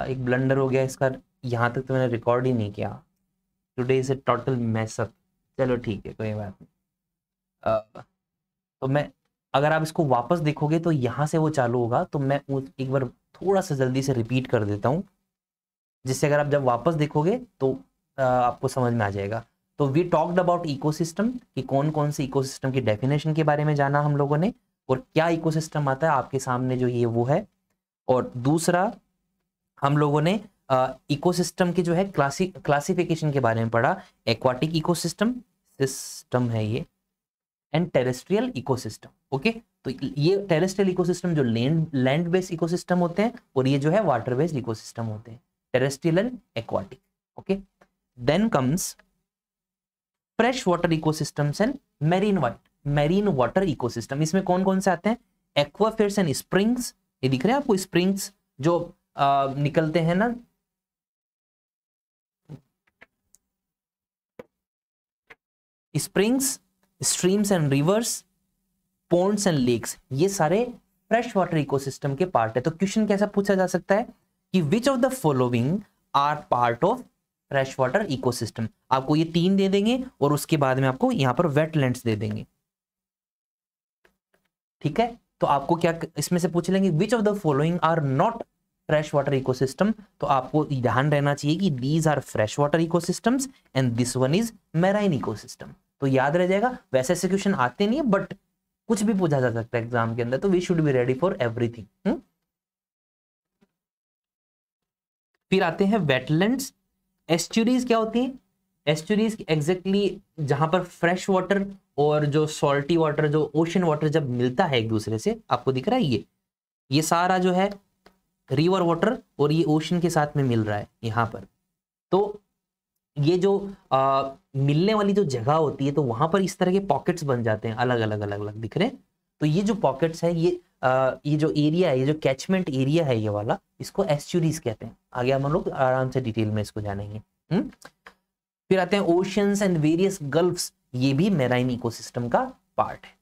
एक ब्लंडर हो गया इसका यहाँ तक तो मैंने रिकॉर्ड ही नहीं किया today is a total mess up चलो ठीक है कोई बात नहीं तो मैं अगर आप इसको वापस देखोगे तो यहाँ से वो चालू होगा तो मैं एक बार थोड़ा सा जल्दी से रिपीट कर देता हूँ जिससे अगर आप जब वापस देखोगे तो आपको समझ में आ जाएगा तो वी टॉक्ड अबाउट इकोसिस्टम कि कौन कौन से इकोसिस्टम की डेफिनेशन के बारे में जाना हम लोगों ने और क्या इकोसिस्टम आता है आपके सामने जो ये वो है और दूसरा हम लोगों ने इकोसिस्टम uh, के जो है क्लासी क्लासिफिकेशन के बारे में पढ़ा एक्वाटिक इकोसिस्टम सिस्टम है ये एंड टेरेस्ट्रियल इकोसिस्टम ओके तो ये टेरेस्ट्रियल इकोसिस्टम जो लैंड लैंड बेस्ड इकोसिस्टम होते हैं और ये जो है वाटर बेस्ड इकोसिस्टम होते हैं terrestrial and aquatic okay then comes fresh water ecosystem and marine water marine water ecosystem इसमें कौन कौन से आते हैं एक्वाफेयर एंड स्प्रिंग्स ये दिख रहे हैं आपको स्प्रिंग्स जो आ, निकलते हैं ना springs streams and rivers ponds and lakes ये सारे फ्रेश वाटर इकोसिस्टम के पार्ट है तो क्वेश्चन कैसा पूछा जा सकता है कि which of the following are part of fresh water ecosystem आपको ये तीन दे देंगे और उसके बाद में आपको यहां पर वेटलैंड्स दे देंगे ठीक है तो आपको क्या इसमें से पूछ लेंगे which of the following are not fresh water ecosystem तो आपको ध्यान रहना चाहिए कि these are fresh water system and this one is marine ecosystem तो याद रह जाएगा वैसे ऐसे क्वेश्चन आते नहीं है बट कुछ भी पूछा जा सकता है एग्जाम के अंदर तो we should be ready for everything फिर आते हैं वेटलैंड्स एस्चुरीज क्या होती हैं एस्चुरीज एग्जैक्टली जहां पर फ्रेश वाटर और जो सॉल्टी वाटर जो ओशन वाटर जब मिलता है एक दूसरे से आपको दिख रहा है ये ये सारा जो है रिवर वाटर और ये ओशन के साथ में मिल रहा है यहाँ पर तो ये जो आ, मिलने वाली जो जगह होती है तो वहां पर इस तरह के पॉकेट्स बन जाते हैं अलग अलग अलग अलग दिख रहे हैं तो ये जो पॉकेट्स है ये आ, ये जो एरिया है ये जो कैचमेंट एरिया है ये वाला इसको एस्चुरीज कहते हैं आगे हम लोग आराम से डिटेल में इसको जानेंगे हम्म? फिर आते हैं ओशंस एंड वेरियस गल्फ्स ये भी मेराइन इकोसिस्टम का पार्ट है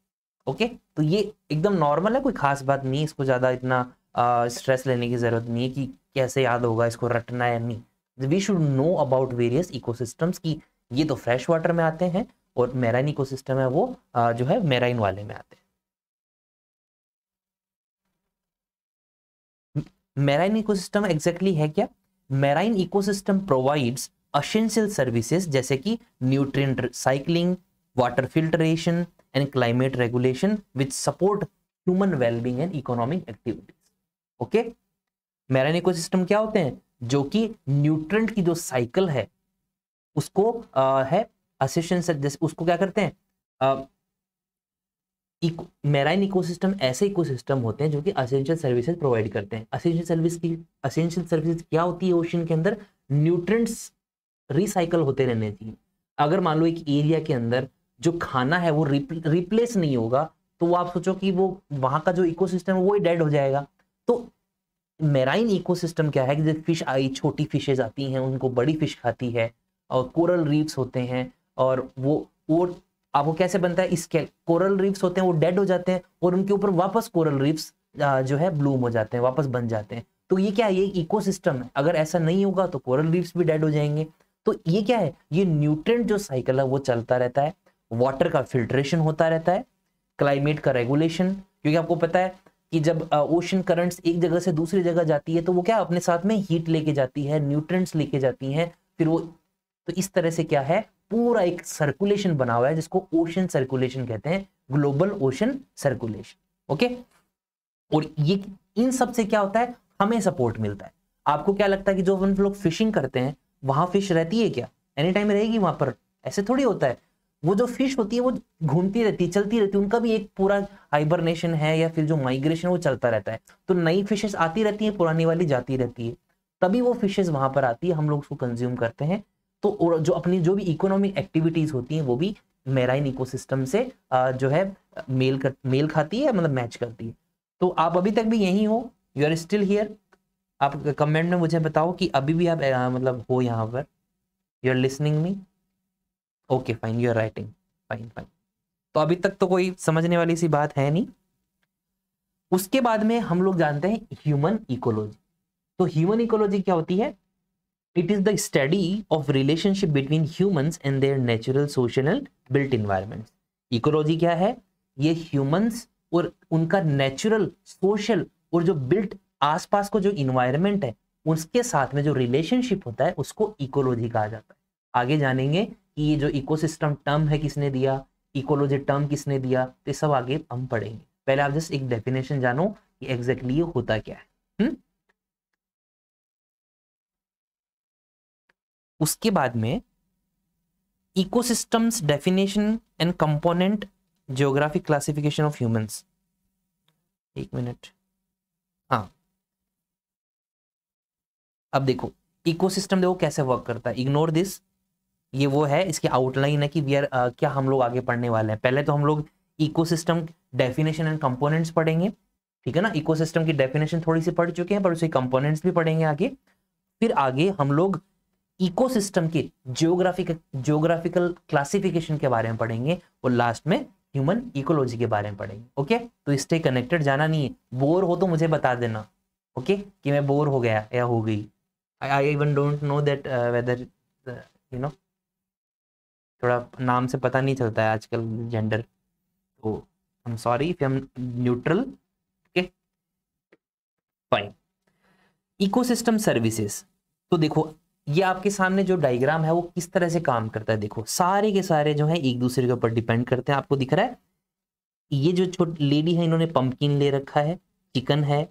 ओके तो ये एकदम नॉर्मल है कोई खास बात नहीं इसको ज्यादा इतना स्ट्रेस लेने की ज़रूरत नहीं है कि कैसे याद होगा इसको रटना या नहीं we should know about various ecosystems की ये तो फ्रेश वाटर में आते हैं और मेराइन इकोसिस्टम है वो आ, जो है मेराइन वाले में आते हैं मेराइन इकोसिस्टम एग्जैक्टली है क्या marine ecosystem provides essential services जैसे कि nutrient cycling water filtration and climate regulation which support human wellbeing and economic activity okay marine ecosystem क्या होते हैं जो कि न्यूट्रंट की जो साइकिल है उसको आ, है असिस्टेंस उसको क्या करते हैं आ, मैराइन इकोसिस्टम ऐसे इकोसिस्टम होते हैं जो कि असेंशियल सर्विसेज प्रोवाइड करते हैं असेंशियल सर्विस की असेंशियल सर्विसेज क्या होती है ओशन के अंदर न्यूट्रिएंट्स रिसाइकल होते रहने चाहिए अगर मान लो एक एरिया के अंदर जो खाना है वो रिप्लेस नहीं होगा तो वो आप सोचो कि वो वहाँ का जो इकोसिस्टम है वो ही डेड हो जाएगा तो मेराइन इकोसिस्टम क्या है कि फिश आई छोटी फिशेज आती हैं उनको बड़ी फिश खाती है और कोरल रीफ्स होते हैं और वो वो आपको कैसे बनता है इसके कोरल रीफ्स होते हैं वो डेड हो जाते हैं और उनके ऊपर वापस कोरल रीफ्स जो है ब्लूम हो जाते हैं वापस बन जाते हैं तो ये क्या है ये सिस्टम है अगर ऐसा नहीं होगा तो कोरल रीफ्स भी डेड हो जाएंगे तो ये क्या है ये न्यूट्रेंट जो साइकिल है वो चलता रहता है वाटर का फिल्ट्रेशन होता रहता है क्लाइमेट का रेगुलेशन क्योंकि आपको पता है कि जब ओशन करंट्स एक जगह से दूसरी जगह जाती है तो वो क्या अपने साथ में हीट लेके जाती है न्यूट्रंट्स लेके जाती हैं फिर वो तो इस तरह से क्या है पूरा एक सर्कुलेशन बना हुआ है जिसको ओशन सर्कुलेशन कहते हैं ग्लोबल ओशन सर्कुलेशन ओके और ये इन सब से क्या होता है हमें सपोर्ट मिलता है आपको क्या लगता है कि जो हम लोग फिशिंग करते हैं वहां फिश रहती है क्या एनी टाइम रहेगी वहां पर ऐसे थोड़ी होता है वो जो फिश होती है वो घूमती रहती है चलती रहती है उनका भी एक पूरा हाइबरनेशन है या फिर जो माइग्रेशन वो चलता रहता है तो नई फिशेस आती रहती हैं पुरानी वाली जाती रहती है तभी वो फिशेस वहां पर आती है हम लोग उसको कंज्यूम करते हैं तो जो अपनी जो भी इकोनॉमिक एक्टिविटीज होती हैं वो भी मेराइन इकोसिस्टम से जो है मेल कर मेल खाती है मतलब मैच करती है तो आप अभी तक भी यही हो यू आर स्टिल हियर आप कमेंट में मुझे बताओ कि अभी भी आप मतलब हो यहाँ पर you are listening me okay fine you are writing fine fine तो अभी तक तो कोई समझने वाली सी बात है नहीं उसके बाद में हम लोग जानते हैं ह्यूमन इकोलॉजी तो ह्यूमन इकोलॉजी क्या होती है it is the study of relationship between humans and their natural social and built environment ecology क्या है ये ह्यूमंस और उनका नेचुरल सोशल और जो बिल्ट आसपास को जो इन्वायरमेंट है उसके साथ में जो रिलेशनशिप होता है उसको इकोलॉजी कहा जाता है आगे जानेंगे कि ये जो इकोसिस्टम टर्म है किसने दिया इकोलॉजी टर्म किसने दिया तो ये सब आगे हम पढ़ेंगे पहले आप जस्ट एक डेफिनेशन जानो कि एग्जैक्टली ये होता क्या है हु? हम्म? उसके बाद में ecosystems definition and component geographic classification of humans एक मिनट हाँ अब देखो इकोसिस्टम देखो कैसे वर्क करता है इग्नोर दिस ये वो है इसकी आउटलाइन है कि वी आर uh, क्या हम लोग आगे पढ़ने वाले हैं पहले तो हम लोग इकोसिस्टम डेफिनेशन एंड कंपोनेंट्स पढ़ेंगे ठीक है ना इकोसिस्टम की डेफिनेशन थोड़ी सी पढ़ चुके हैं पर उसके कंपोनेंट्स भी पढ़ेंगे आगे फिर आगे हम लोग इकोसिस्टम के जियोग्राफिक जियोग्राफिकल क्लासिफिकेशन के बारे में पढ़ेंगे और लास्ट में ह्यूमन इकोलॉजी के बारे में पढ़ेंगे ओके तो स्टे कनेक्टेड जाना नहीं है बोर हो तो मुझे बता देना ओके कि मैं बोर हो गया या हो गई I I even don't know that whether you know थोड़ा नाम से पता नहीं चलता है आजकल जेंडर तो हम सॉरी इफ हम neutral okay fine ecosystem services तो देखो ये आपके सामने जो डायग्राम है वो किस तरह से काम करता है देखो सारे के सारे जो है एक दूसरे के ऊपर डिपेंड करते हैं आपको दिख रहा है ये जो छोटी लेडी है इन्होंने पंपकिन ले रखा है चिकन है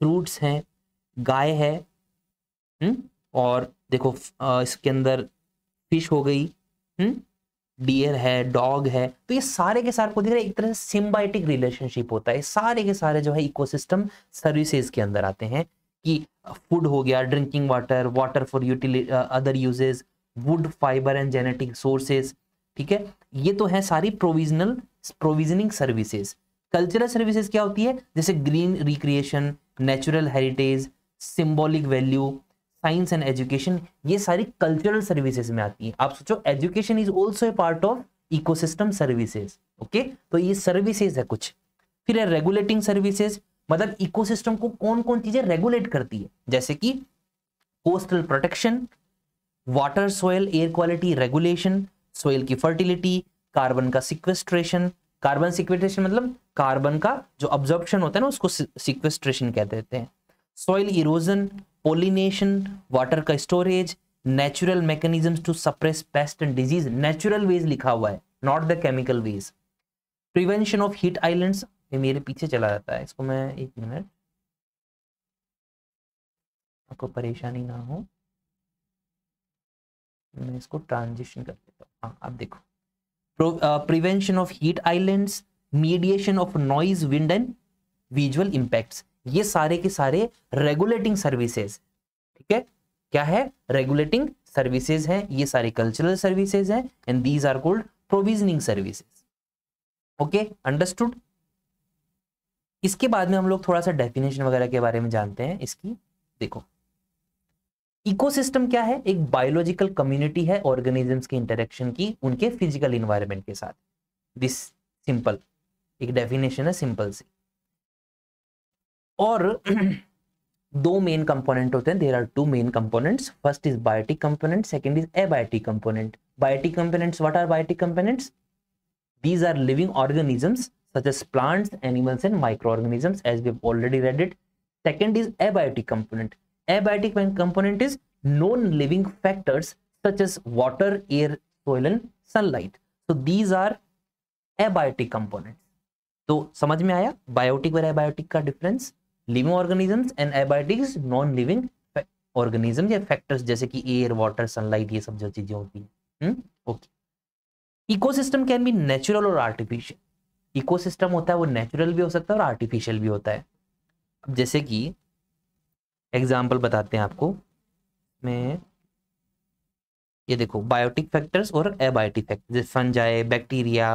फ्रूट्स हैं गाय है हुँ? हम्म? और देखो इसके अंदर फिश हो गई डियर हम्म? है डॉग है तो ये सारे के सारे को देख रहे एक तरह से सिम्बाइटिक रिलेशनशिप होता है सारे के सारे जो है इकोसिस्टम सर्विसेज के अंदर आते हैं कि फूड हो गया ड्रिंकिंग वाटर वाटर फॉर यूटिल other uses wood fibre and genetic sources ठीक है ये तो है सारी provisional provisioning services cultural services क्या होती है जैसे green recreation natural heritage symbolic value science and education ये सारी कल्चरल सर्विसेज में आती है आप सोचो education is also a part of ecosystem services okay तो ये सर्विसेज है कुछ फिर है रेगुलेटिंग सर्विसेज मतलब इकोसिस्टम को कौन कौन चीजें रेगुलेट करती है जैसे कि coastal protection water soil air quality regulation soil की फर्टिलिटी कार्बन का सिक्वेस्ट्रेशन कार्बन सिक्वेस्ट्रेशन मतलब कार्बन का जो ऑब्जॉर्प्शन होता है ना उसको सिक्वेस्ट्रेशन कह देते हैं सोयल इरोजन पोलिनेशन वाटर का storage natural mechanism to suppress pest and disease natural ways लिखा हुआ है not the chemical ways prevention of heat islands मेरे पीछे चला जाता है इसको मैं एक मिनट आपको परेशानी ना हो मैं इसको ट्रांजिशन कर देता हूँ हाँ, आप देखो prevention of heat islands mediation of noise wind and visual impacts ये सारे के सारे रेगुलेटिंग सर्विसेज ठीक है क्या है रेगुलेटिंग सर्विसेज हैं ये सारे कल्चरल सर्विसेज हैं and these are called provisioning services okay understood इसके बाद में हम लोग थोड़ा सा डेफिनेशन वगैरह के बारे में जानते हैं इसकी देखो इकोसिस्टम क्या है एक बायोलॉजिकल कम्युनिटी है ऑर्गेनिजम्स के इंटरेक्शन की उनके फिजिकल इन्वायरमेंट के साथ दिस सिंपल एक डेफिनेशन है सिंपल सी और दो मेन कंपोनेंट होते हैं there are two main components first is biotic component second is abiotic component biotic components what are biotic components these are living organisms such as plants animals and microorganisms as we've already read it second is abiotic component abiotic component is known living factors such as water air soil and sunlight so these are abiotic components तो समझ में आया biotic और abiotic का difference living organism and abiotic non living organism या factors जैसे कि air water sunlight ये सब जो चीजें होती हैं okay ecosystem can be natural और आर्टिफिशियल इकोसिस्टम होता है वो नेचुरल भी हो सकता है और आर्टिफिशियल भी होता है अब जैसे कि एग्जाम्पल बताते हैं आपको मैं ये देखो बायोटिक फैक्टर्स और एबायोटिक फैक्टर जैसे फंजाई बैक्टीरिया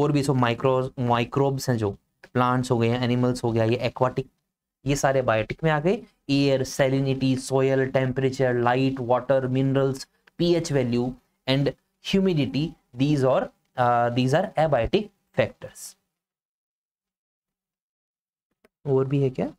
और भी सो माइक्रो माइक्रोब्स हैं जो प्लांट्स हो गए एनिमल्स हो गया ये एक्वाटिक ये सारे बायोटिक में आ गए air salinity soil temperature light water minerals pH value and humidity these और दीज आर एबायोटिक फैक्टर्स और भी है क्या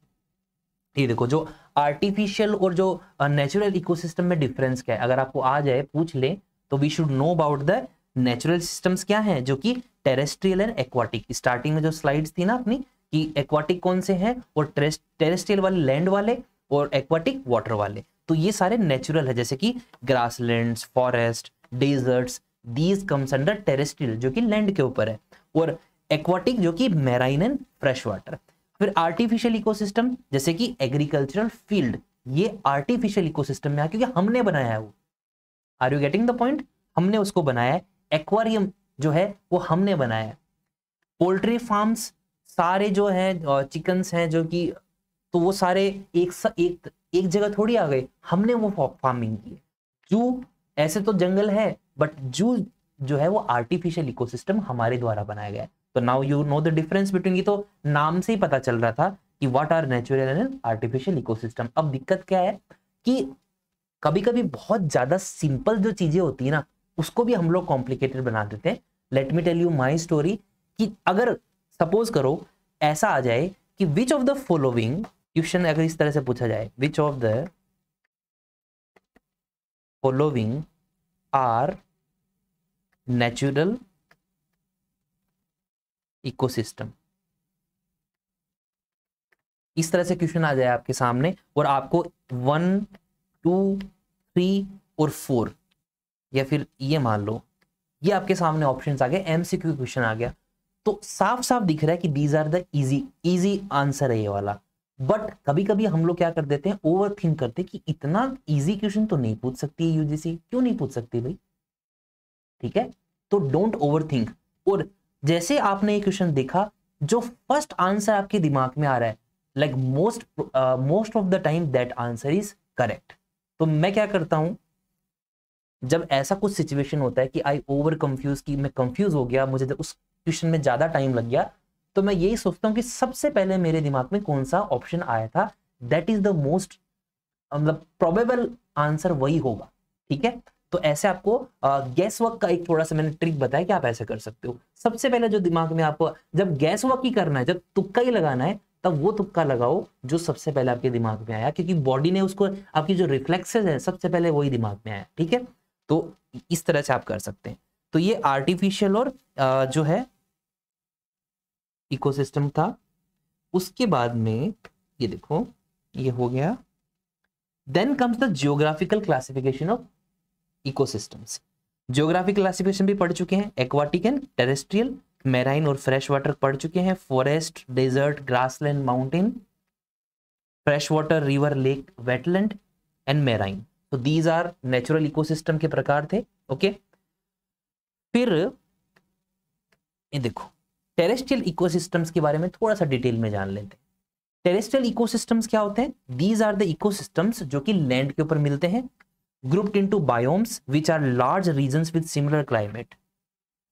ये देखो जो आर्टिफिशियल और जो नेचुरल uh, इकोसिस्टम में डिफरेंस क्या है अगर आपको आ जाए पूछ ले तो we should know about the natural systems क्या है जो कि टेरेस्ट्रियल एंड एक्वाटिक स्टार्टिंग में जो स्लाइड्स थी ना अपनी कि एक्वाटिक कौन से हैं और टेरेस्ट्रियल वाले लैंड वाले और एक्वाटिक वाटर वाले तो ये सारे नेचुरल है जैसे कि grasslands forest deserts these comes under terrestrial जो कि लैंड के ऊपर है और एक्वाटिक जो कि मैराइन एंड फ्रेश वाटर फिर आर्टिफिशियल इकोसिस्टम जैसे कि एग्रीकल्चरल फील्ड ये आर्टिफिशियल इकोसिस्टम में आ क्योंकि हमने बनाया है वो are you getting the point हमने उसको बनाया है एक्वारियम जो है वो हमने बनाया है पोल्ट्री फार्म्स सारे जो है चिकन्स हैं जो कि तो वो सारे एक सा, एक एक जगह थोड़ी आ गए हमने वो फार्मिंग की जू ऐसे तो जंगल है बट जू जो है वो आर्टिफिशियल इकोसिस्टम हमारे द्वारा बनाया गया है तो now you know the difference between ये तो नाम से ही पता चल रहा था कि what are natural and artificial ecosystem अब दिक्कत क्या है कि कभी कभी बहुत ज्यादा सिंपल जो चीजें होती है ना उसको भी हम लोग कॉम्प्लिकेटेड बना देते हैं let me tell you my story कि अगर सपोज करो ऐसा आ जाए कि which of the following question अगर इस तरह से पूछा जाए which of the following are natural ecosystem इस तरह से क्वेश्चन आ जाए आपके सामने और आपको वन टू थ्री और फोर या फिर ये मान लो ये आपके सामने ऑप्शन आ गए एमसीक्यू क्वेश्चन आ गया तो साफ साफ दिख रहा है कि these are the easy easy answer है ये वाला बट कभी कभी हम लोग क्या कर देते हैं ओवर थिंक करते हैं कि इतना इजी क्वेश्चन तो नहीं पूछ सकती है यूजीसी क्यों नहीं पूछ सकती भाई ठीक है तो डोंट ओवर थिंक और जैसे आपने ये क्वेश्चन देखा जो फर्स्ट आंसर आपके दिमाग में आ रहा है like most most of the time that answer is correct तो मैं क्या करता हूं जब ऐसा कुछ सिचुएशन होता है कि आई ओवर कंफ्यूज कि मैं कंफ्यूज हो गया मुझे तो उस ट्यूशन में ज़्यादा टाइम लग गया तो मैं यही सोचता हूँ कि सबसे पहले मेरे दिमाग में कौन सा ऑप्शन आया था दैट इज द मोस्ट मतलब प्रोबेबल आंसर वही होगा ठीक है तो ऐसे आपको गैस वर्क का एक थोड़ा सा मैंने ट्रिक बताया कि आप ऐसे कर सकते हो सबसे पहले जो दिमाग में आपको जब गैस वर्क ही करना है जब तुक्का ही लगाना है तब वो तुक्का लगाओ जो सबसे पहले आपके दिमाग में आया क्योंकि बॉडी ने उसको आपकी जो रिफ्लेक्सेस है सबसे पहले वही दिमाग में आया ठीक है तो इस तरह से आप कर सकते हैं तो ये आर्टिफिशियल और जो है इकोसिस्टम था उसके बाद में ये देखो ये हो गया then comes the geographical classification of ecosystems geographic classification भी पढ़ चुके हैं एक्वाटिक एंड टेरेस्ट्रियल मेराइन और फ्रेश वाटर पढ़ चुके हैं forest desert grassland mountain fresh water river lake wetland and marine तो दीज आर नेचुरल इकोसिस्टम के प्रकार थे ओके okay? फिर ये देखो टेरेस्ट्रियल इकोसिस्टम्स के बारे में थोड़ा सा डिटेल में जान लेते हैं टेरेस्ट्रियल इकोसिस्टम्स क्या होते हैं दीज आर द इकोसिस्टम्स जो कि लैंड के ऊपर मिलते हैं grouped into biomes which are large region with similar climate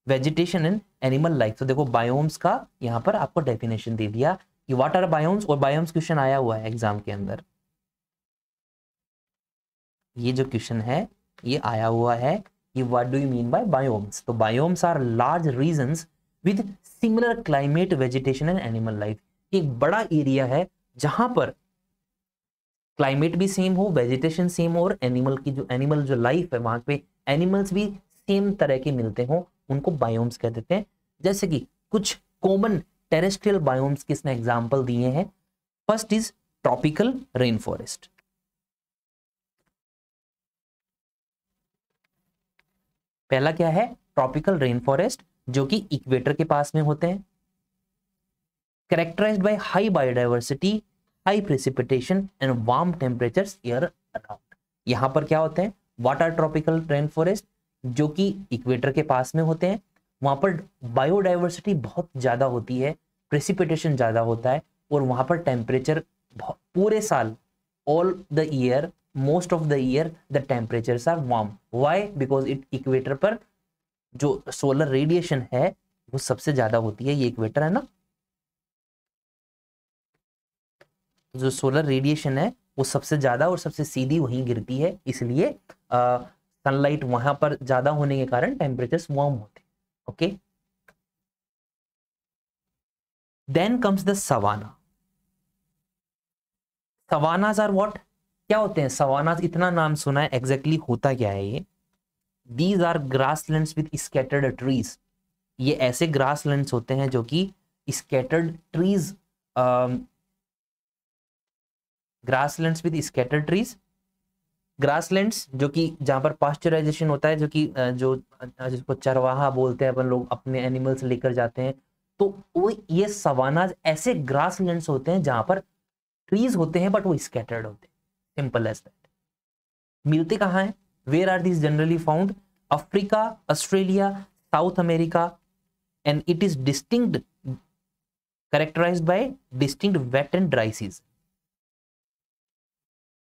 vegetation and animal life तो देखो बायोम्स का यहाँ पर आपको डेफिनेशन दे दिया कि वाट आर बायोम्स और बायोम्स क्वेश्चन आया हुआ है एग्जाम के अंदर ये जो क्वेश्चन है ये आया हुआ है कि what do you mean by biomes तो biomes are large region with similar climate vegetation and animal life एक बड़ा एरिया है जहां पर क्लाइमेट भी सेम हो वेजिटेशन सेम हो और एनिमल की जो एनिमल जो लाइफ है वहां पे एनिमल्स भी सेम तरह के मिलते हो उनको बायोम्स कह देते हैं जैसे कि कुछ कॉमन टेरेस्ट्रियल बायोम्स के इसने एग्जाम्पल दिए हैं first is tropical rain forest पहला क्या है ट्रॉपिकल रेन फॉरेस्ट जो कि इक्वेटर के पास में होते हैं characterize by high biodiversity high precipitation and warm temperature year around यहां पर क्या होते हैं वाटर ट्रॉपिकल रेन फॉरेस्ट जो कि इक्वेटर के पास में होते हैं वहां पर बायोडाइवर्सिटी बहुत ज़्यादा होती है प्रेसिपिटेशन ज़्यादा होता है और वहां पर टेम्परेचर पूरे साल all the year most of the year the temperature are warm why because it equator पर जो सोलर रेडिएशन है वो सबसे ज्यादा होती है ये इक्वेटर है ना जो सोलर रेडिएशन है वो सबसे ज्यादा और सबसे सीधी वहीं गिरती है इसलिए सनलाइट वहां पर ज्यादा होने के कारण टेम्परेचर वार्म होते okay then comes the savanna savannas are what क्या होते हैं सवानाज इतना नाम सुना है एग्जैक्टली exactly होता क्या है ये these are grass land with scattered trees ये ऐसे ग्रास लैंड होते हैं जो कि scattered trees grass land with scattered trees grass land जो कि जहां पर पास्चराइजेशन होता है जो कि जो जिसको चरवाहा बोलते हैं अपन लोग अपने एनिमल्स लेकर जाते हैं तो वो ये सवानाज ऐसे ग्रास लैंड होते हैं जहां पर ट्रीज होते हैं बट वो स्केटर्ड होते हैं सिंपल एज दैट मिलते कहाँ हैं where are these generally found Africa Australia South America and it is distinct characterized by distinct wet and dry season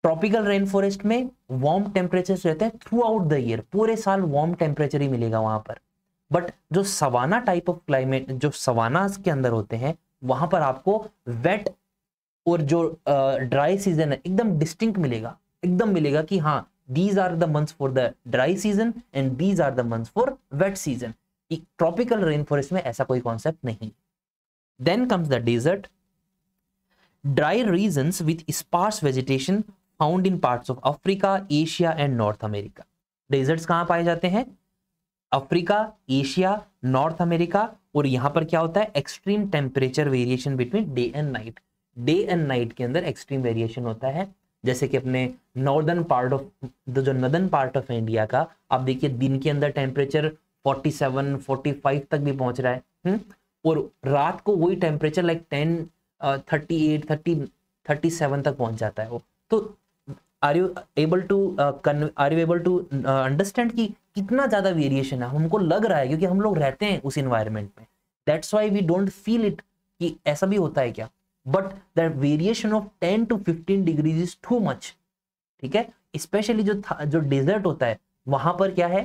tropical rain forest में वार्म टेम्परेचर रहते हैं थ्रू आउट द ईयर पूरे साल warm temperature ही मिलेगा वहां पर but जो savanna type of climate जो सवाना के अंदर होते हैं वहां पर आपको वेट और जो ड्राई सीजन है एकदम डिस्टिंक्ट मिलेगा एकदम मिलेगा कि हाँ these are the months for the dry season and these are the months for wet season tropical rainforest mein aisa koi concept nahi then comes the desert dry regions with sparse vegetation found in parts of Africa Asia and North America deserts kahan paaye जाते hain Africa Asia North America और यहाँ पर क्या होता है extreme temperature variation between day and night day and night के अंदर extreme variation होता है जैसे कि अपने नॉर्दर्न पार्ट ऑफ जो नदर्न पार्ट ऑफ इंडिया का आप देखिए दिन के अंदर टेम्परेचर 47, 45 तक भी पहुंच रहा है हुँ? हम्म? और रात को वही temperature like ten thirty eight thirty thirty seven तक पहुंच जाता है वो तो are you able to are you able to understand कि कितना ज़्यादा वेरिएशन है हमको लग रहा है क्योंकि हम लोग रहते हैं उस इन्वायरमेंट में that's why we don't feel it कि ऐसा भी होता है क्या but that variation of ten to fifteen degrees is too much ठीक है स्पेशली जो जो डेजर्ट होता है वहां पर क्या है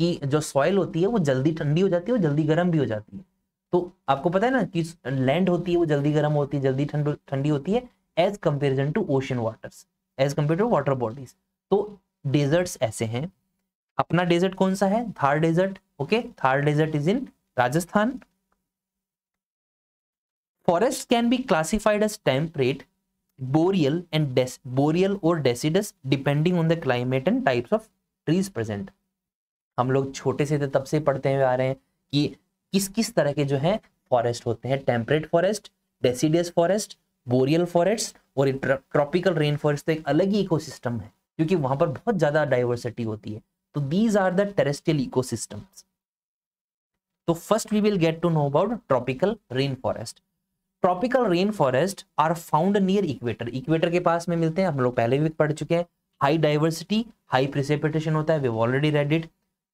कि जो सॉइल होती है वो जल्दी ठंडी हो जाती है और जल्दी गर्म भी हो जाती है तो आपको पता है ना कि लैंड होती है वो जल्दी गर्म होती है जल्दी ठंडी होती है as comparison to ocean waters as compare to water bodies तो डेजर्ट्स ऐसे हैं अपना डेजर्ट कौन सा है Thar desert okay Thar desert is in Rajasthan forests can be classified as temperate boreal and des- boreal or deciduous depending on the climate and types of trees present हम लोग छोटे से थे तब से पढ़ते हुए आ रहे हैं कि किस किस तरह के जो है फॉरेस्ट होते हैं temperate forest deciduous forest boreal forest और ट्रॉपिकल रेन फॉरेस्ट तो एक अलग ही इकोसिस्टम है क्योंकि वहां पर बहुत ज्यादा डाइवर्सिटी होती है तो these are the terrestrial ecosystems तो first we will get to know about tropical rain forest tropical rain forest are found near equator equator के पास में मिलते हैं हम लोग पहले भी पढ़ चुके हैं हाई डाइवर्सिटी हाई प्रिसिपिटेशन होता है वे ऑलरेडी रेड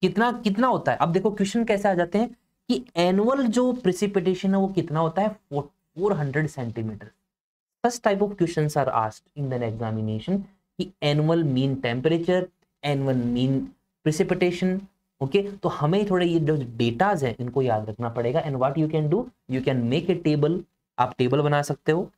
कितना कितना होता है अब देखो क्वेश्चन कैसे आ जाते हैं कि एनुअल जो प्रिसिपिटेशन है वो कितना होता है four hundred centimetre first type of question are asked in an examination कि annual mean temperature annual mean precipitation okay okay, तो हमें थोड़े ये जो डेटाज हैं इनको याद रखना पड़ेगा and what you can do you can make a table आप टेबल बना सकते हो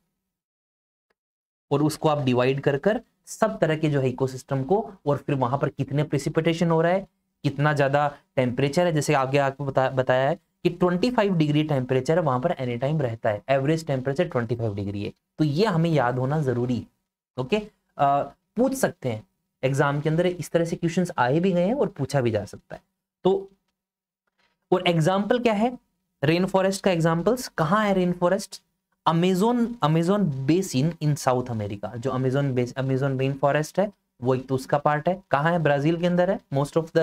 और उसको आप डिवाइड कर कर सब तरह के जो है इकोसिस्टम को और फिर वहां पर कितने प्रिसिपिटेशन हो रहा है कितना ज्यादा टेम्परेचर है जैसे आगे आपको बता, बताया है कि 25 डिग्री टेम्परेचर वहां पर एनी टाइम रहता है एवरेज टेम्परेचर 25 डिग्री है तो ये हमें याद होना जरूरी है ओके आ, पूछ सकते हैं एग्जाम के अंदर इस तरह से क्वेश्चन आए भी गए हैं और पूछा भी जा सकता है तो और एग्जाम्पल क्या है रेन फॉरेस्ट का एग्जाम्पल्स कहाँ है rain forest Amazon Amazon basin in South America जो अमेजोन अमेजोन रेन फॉरेस्ट है वो एक तो उसका पार्ट है कहाँ है ब्राजील के अंदर है most of the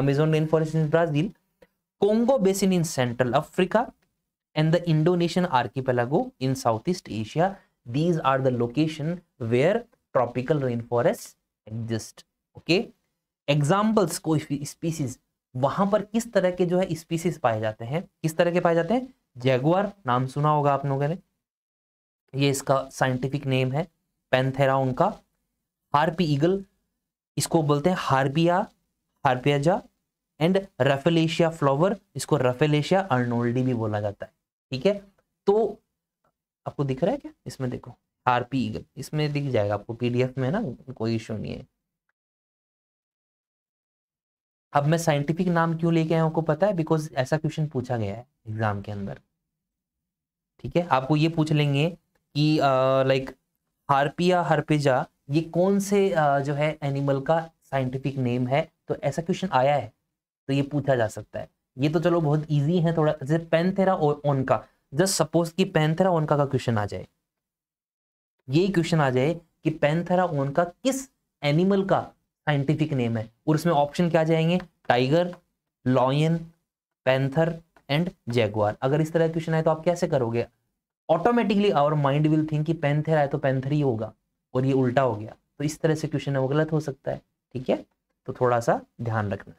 Amazon rain forest in Brazil Congo basin in central Africa and the Indonesian archipelago in south east Asia are the location where tropical rain forest exist okay examples कोई species वहां पर किस तरह के जो है species पाए जाते हैं किस तरह के पाए जाते हैं जैगुआर नाम सुना होगा आप लोगों ने ये इसका साइंटिफिक नेम है पेंथेरा उनका हार्पी ईगल इसको बोलते हैं हार्पिया हार्पियाजा एंड रफेलेशिया फ्लावर इसको रफेलेशिया अर्नोल्डी भी बोला जाता है ठीक है तो आपको दिख रहा है क्या इसमें देखो हार्पी ईगल इसमें दिख जाएगा आपको पीडीएफ में ना कोई इशू नहीं है अब मैं साइंटिफिक नाम क्यों लेके आया आपको पता है बिकॉज ऐसा क्वेश्चन पूछा गया है एग्जाम के अंदर ठीक है आपको ये पूछ लेंगे कि लाइक हार्पिया हार्पिजा ये कौन से जो है एनिमल का साइंटिफिक नेम है तो ऐसा क्वेश्चन आया है तो ये पूछा जा सकता है ये तो चलो बहुत इजी है थोड़ा जैसे panthera onca just suppose कि पेनथेरा ओनका का क्वेश्चन आ जाए ये क्वेश्चन आ जाए कि पेनथेरा ओनका किस एनिमल का साइंटिफिक नेम है और उसमें ऑप्शन क्या जाएंगे tiger lion panther and jaguar अगर इस तरह क्वेश्चन आए तो आप कैसे करोगे automatically our mind will think कि पैंथर आए तो पैंथर ही होगा और ये उल्टा हो गया तो इस तरह से क्वेश्चन है वो गलत हो सकता है ठीक है तो थोड़ा सा ध्यान रखना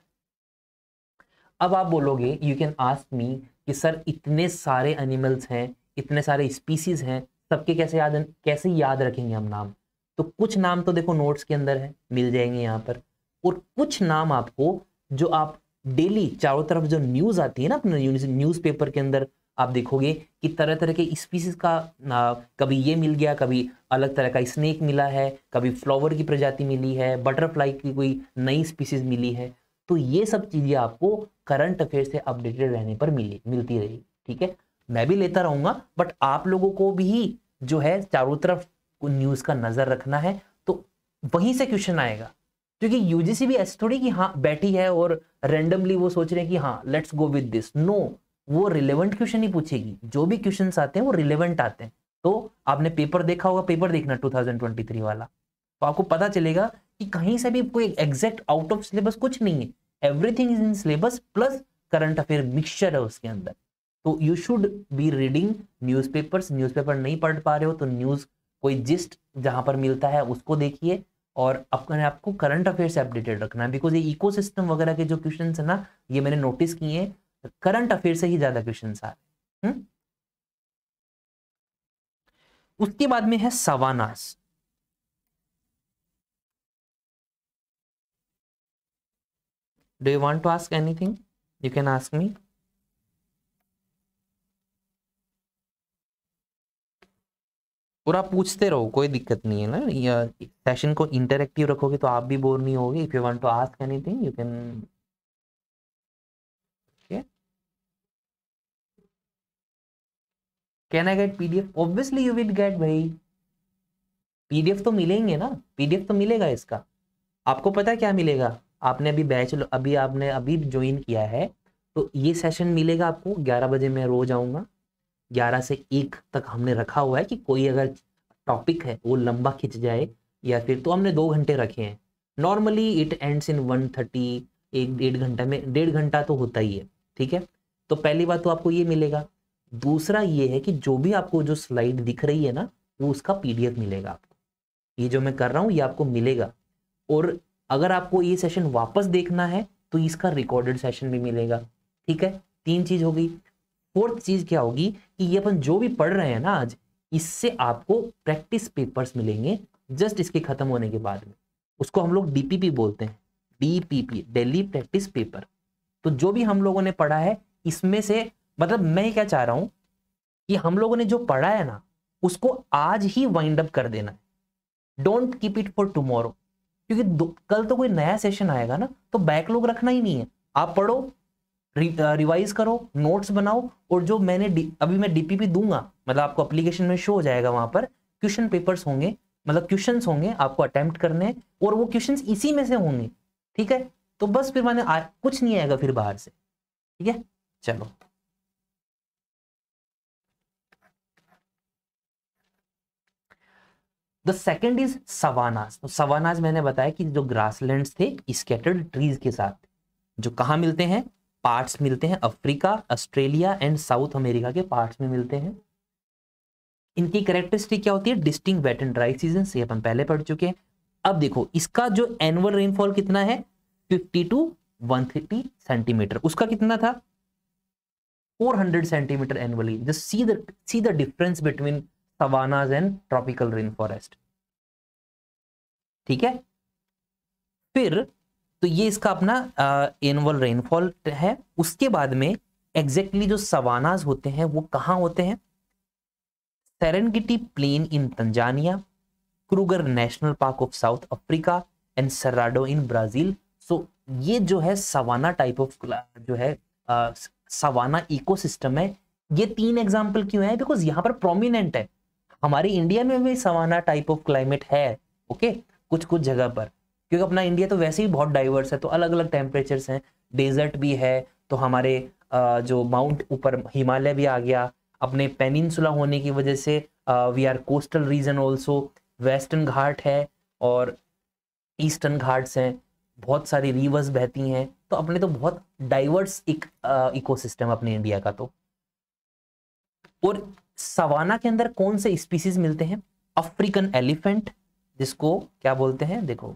अब आप बोलोगे यू कैन आस्क मी कि सर इतने सारे एनिमल्स हैं इतने सारे स्पीसीज हैं सबके कैसे याद कैसे याद रखेंगे हम नाम तो कुछ नाम तो देखो नोट्स के अंदर है मिल जाएंगे यहाँ पर और कुछ नाम आपको जो आप डेली चारों तरफ जो न्यूज़ आती है ना अपने न्यूज़ पेपर के अंदर आप देखोगे कि तरह तरह के स्पीसीज का आ, कभी ये मिल गया कभी अलग तरह का स्नेक मिला है कभी फ्लावर की प्रजाति मिली है बटरफ्लाई की कोई नई स्पीसीज मिली है तो ये सब चीज़ें आपको करंट अफेयर से अपडेटेड रहने पर मिली मिलती रहेगी ठीक है मैं भी लेता रहूँगा बट आप लोगों को भी जो है चारों तरफ न्यूज़ का नज़र रखना है तो वहीं से क्वेश्चन आएगा क्योंकि यूजीसी भी ऐसी थोड़ी कि हाँ बैठी है और रेंडमली वो सोच रहे हैं कि हाँ let's go with this no वो रिलेवेंट क्वेश्चन ही पूछेगी जो भी क्वेश्चन आते हैं वो रिलेवेंट आते हैं तो आपने पेपर देखा होगा पेपर देखना 2023 वाला तो आपको पता चलेगा कि कहीं से भी कोई एग्जैक्ट आउट ऑफ सिलेबस कुछ नहीं है everything is in syllabus plus current affair mixture है उसके अंदर तो you should be reading newspapers newspaper नहीं पढ़ पा रहे हो तो न्यूज़ कोई जिस्ट जहां पर मिलता है उसको देखिए और अपने आपको करंट अफेयर से अपडेटेड रखना है बिकॉज ये इकोसिस्टम वगैरह के जो क्वेश्चन है ना ये मैंने नोटिस किए हैं करंट अफेयर से ही ज्यादा क्वेश्चन आ रहे हम्म? उसके बाद में है savannas want to ask anything you can ask me और पूरा पूछते रहो कोई दिक्कत नहीं है ना या सेशन को इंटरेक्टिव रखोगे तो आप भी बोर नहीं होगी if you want to ask anything you can can I get PDF obviously you will get भाई पीडीएफ तो मिलेंगे ना पीडीएफ तो मिलेगा इसका आपको पता क्या मिलेगा आपने अभी बैच अभी आपने अभी ज्वाइन किया है तो ये सेशन मिलेगा आपको 11 बजे मैं रोज आऊँगा 11 से 1 तक हमने रखा हुआ है कि कोई अगर टॉपिक है वो लंबा खिंच जाए या फिर तो हमने दो घंटे रखे हैं normally it ends in one thirty एक डेढ़ घंटा में डेढ़ घंटा तो होता ही है ठीक है तो पहली बात तो आपको ये मिलेगा दूसरा ये है कि जो भी आपको जो स्लाइड दिख रही है ना वो उसका पीडीएफ मिलेगा आपको ये जो मैं कर रहा हूँ ये आपको मिलेगा और अगर आपको ये सेशन वापस देखना है तो इसका रिकॉर्डेड सेशन भी मिलेगा ठीक है तीन चीज हो गई फोर्थ चीज क्या होगी कि ये अपन जो भी पढ़ रहे हैं ना आज इससे आपको प्रैक्टिस पेपर्स मिलेंगे जस्ट इसके खत्म होने के बाद में उसको हम लोग डीपीपी बोलते हैं डीपीपी डेली प्रैक्टिस पेपर तो जो भी हम लोगों ने पढ़ा है इसमें से मतलब मैं क्या चाह रहा हूं कि हम लोगों ने जो पढ़ा है ना उसको आज ही वाइंड अप कर देना है don't keep it for tomorrow क्योंकि कल तो कोई नया सेशन आएगा ना तो बैकलॉग रखना ही नहीं है आप पढ़ो रि, रिवाइज करो नोट्स बनाओ और जो मैंने अभी मैं डीपीपी दूंगा मतलब आपको अप्लीकेशन में शो हो जाएगा वहां पर क्वेश्चन पेपर्स होंगे मतलब क्वेश्चन होंगे आपको अटेम्प्ट करने हैं और वो क्वेश्चन इसी में से होंगे ठीक है तो बस फिर मैंने कुछ नहीं आएगा फिर बाहर से ठीक है चलो द सेकेंड इज सवानाज तो सवानाज मैंने बताया कि जो ग्रासलैंड थे स्केटर्ड ट्रीज के साथ जो कहाँ मिलते हैं पार्ट्स मिलते हैं Africa Australia and South America के पार्ट्स में मिलते हैं इनकी करेक्टरिस्टिक क्या होती है distinct wet and dry season से अपन पहले पढ़ चुके हैं अब देखो इसका जो एनुअल रेनफॉल कितना है fifty to one thirty centimetre उसका कितना था 400 centimetre annually just see the see the difference between savannas and tropical rain forest ठीक है फिर तो ये इसका अपना एनुअल रेनफॉल है उसके बाद में एग्जैक्टली exactly जो सवानाज होते हैं वो कहाँ होते हैं Serengeti plain in Tanzania Kruger National Park of South Africa and Cerrado in Brazil so ये जो है सवाना टाइप ऑफ जो है आ, सवाना इकोसिस्टम है ये तीन एग्जाम्पल क्यों है बिकॉज यहाँ पर प्रोमिनेंट है हमारे इंडिया में भी सवाना टाइप ऑफ क्लाइमेट है ओके कुछ कुछ जगह पर क्योंकि अपना इंडिया तो वैसे ही बहुत डाइवर्स है तो अलग अलग टेम्परेचर्स हैं डेजर्ट भी है तो हमारे जो माउंट ऊपर हिमालय भी आ गया अपने पेनिनसुला होने की वजह से we are coastal region also western Ghat है और ईस्टर्न घाट्स हैं बहुत सारी रिवर्स बहती हैं तो अपने तो बहुत डाइवर्स एक इकोसिस्टम अपने इंडिया का तो और सवाना के अंदर कौन से स्पीसीज मिलते हैं अफ्रीकन एलिफेंट जिसको क्या बोलते हैं देखो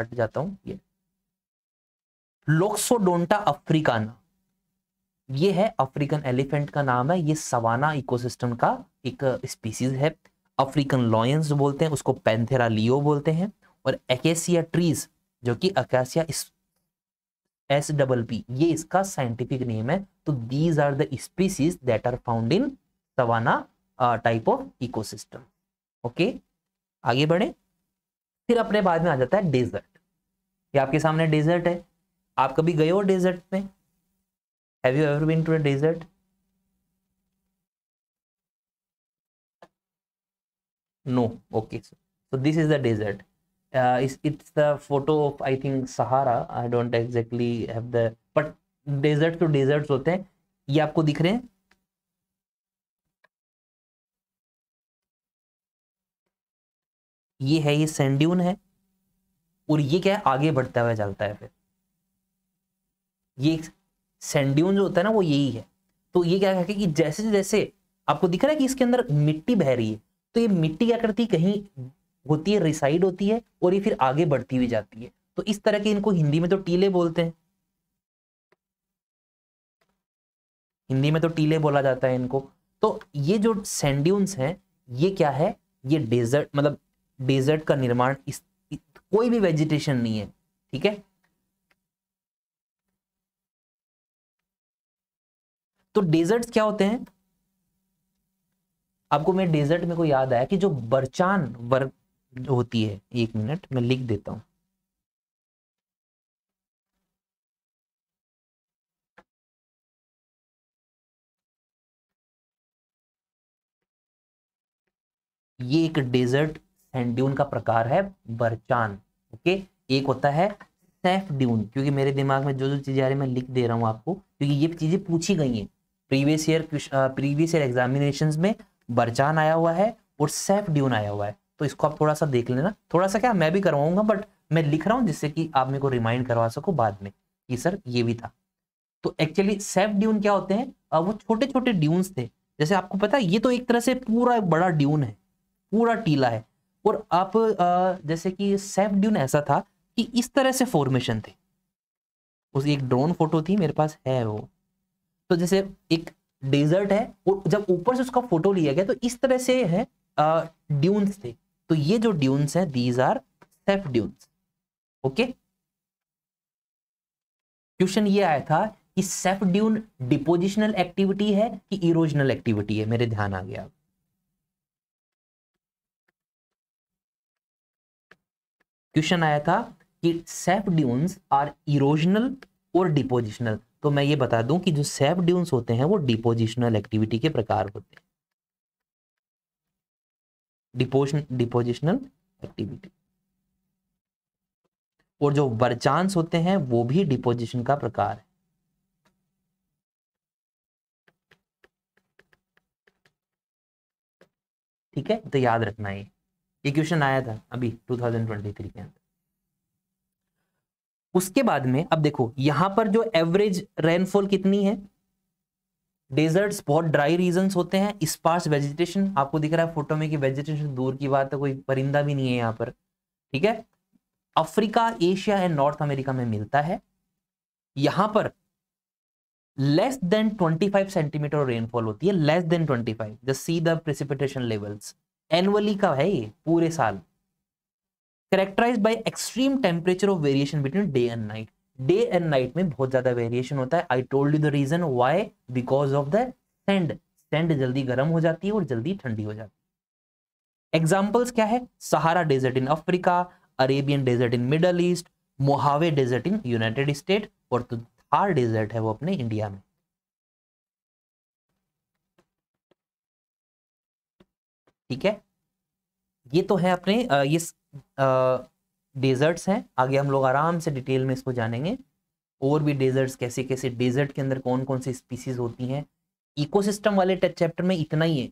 हट जाता हूं ये लोक्सोडोंटा अफ्रीकाना ये है अफ्रीकन एलिफेंट का नाम है ये सवाना इकोसिस्टम का एक स्पीसीज है अफ्रीकन लॉयंस बोलते हैं उसको पेंथेरा लियो बोलते हैं और एकेसिया ट्रीज जो कि अकेसिया एस डबल पी ये इसका साइंटिफिक नेम है तो these are the species that are found in savanna type of ecosystem okay आगे बढ़े फिर अपने बाद में आ जाता है डेजर्ट ये आपके सामने डेजर्ट है आप कभी गए हो डेजर्ट में have you ever been to a desert no okay so this is the desert it's the photo of I think Sahara I don't exactly have the but desert to desert होते हैं ये आपको दिख रहे हैं ये है ये सेंड्यून है और ये क्या है आगे बढ़ता हुआ चलता है फिर ये सेंड्यून जो होता है ना वो यही है तो ये क्या कहते कि जैसे जैसे आपको दिख रहा है कि इसके अंदर मिट्टी बह रही है तो ये मिट्टी क्या करती है कहीं होती है रिसाइड होती है और ये फिर आगे बढ़ती हुई जाती है तो इस तरह के इनको हिंदी में तो टीले बोलते हैं हिंदी में तो टीले बोला जाता है इनको तो ये जो सेंड्यून्स हैं ये क्या है ये डेजर्ट मतलब डेजर्ट का निर्माण इस कोई भी वेजिटेशन नहीं है ठीक है तो डेजर्ट्स क्या होते हैं आपको मेरे डेजर्ट में को याद आया कि जो बरचान वर होती है एक मिनट मैं लिख देता हूं ये एक डेजर्ट सैंड ड्यून का प्रकार है बरचान ओके एक होता है सेफ ड्यून क्योंकि मेरे दिमाग में जो जो चीज़ें आ रही है मैं लिख दे रहा हूँ आपको क्योंकि ये चीज़ें पूछी गई हैं previous year previous year examination में बरचान आया हुआ है और सेफ ड्यून आया हुआ है तो इसको आप थोड़ा सा देख लेना थोड़ा सा क्या मैं भी करवाऊंगा बट मैं लिख रहा हूँ जिससे कि आप मेरे को रिमाइंड करवा सको बाद में कि सर ये भी था तो एक्चुअली सेफ ड्यून क्या होते हैं वो छोटे छोटे ड्यून्स थे जैसे आपको पता है ये तो एक तरह से पूरा बड़ा ड्यून है पूरा टीला है और आप जैसे कि सेफ ड्यून ऐसा था कि इस तरह से फॉर्मेशन थे उस एक ड्रोन फोटो थी मेरे पास है वो तो जैसे एक डेजर्ट है और जब ऊपर से उसका फोटो लिया गया तो इस तरह से है ड्यून्स थे तो ये जो ड्यून्स हैं these are seif dunes okay question ये आया था कि सेफ ड्यून डिपोजिशनल एक्टिविटी है कि इरोजनल एक्टिविटी है मेरे ध्यान आ गया क्वेश्चन आया था कि सेफ ड्यून्स आर इरोजनल और डिपोजिशनल तो मैं ये बता दूं कि जो सेफ ड्यून्स होते हैं वो डिपोजिशनल एक्टिविटी के प्रकार होते हैं डिपोशन डिपोजिशनल एक्टिविटी और जो वर्चांस होते हैं वो भी डिपोजिशन का प्रकार है ठीक है तो याद रखना ये ये क्वेश्चन आया था अभी 2023 के अंदर उसके बाद में अब देखो यहां पर जो एवरेज रेनफॉल कितनी है डेजर्ट्स बहुत ड्राई रीजन होते हैं स्पार्स वेजिटेशन आपको दिख रहा है फोटो में कि वेजिटेशन दूर की बात है कोई परिंदा भी नहीं है यहाँ पर ठीक है Africa Asia and North America में मिलता है यहां पर लेस देन 25 सेंटीमीटर रेनफॉल होती है less than 25 five just see the precipitation levels annually का है ये पूरे साल characterise by extreme temperature of variation between day and night day and night में बहुत ज्यादा वेरिएशन होता है I told you the reason why because of the sand sand जल्दी गर्म हो जाती है और जल्दी ठंडी हो जाती है एग्जाम्पल्स क्या है Sahara desert in Africa Arabian desert in Middle East Mojave desert in United State और तो थार डेजर्ट है वो अपने इंडिया में ठीक है ये तो है अपने ये डेजर्ट्स हैं आगे हम लोग आराम से डिटेल में इसको जानेंगे और भी डेजर्ट्स कैसे कैसे डेजर्ट के अंदर कौन कौन सी स्पीसीज होती हैं इकोसिस्टम वाले चैप्टर में इतना ही है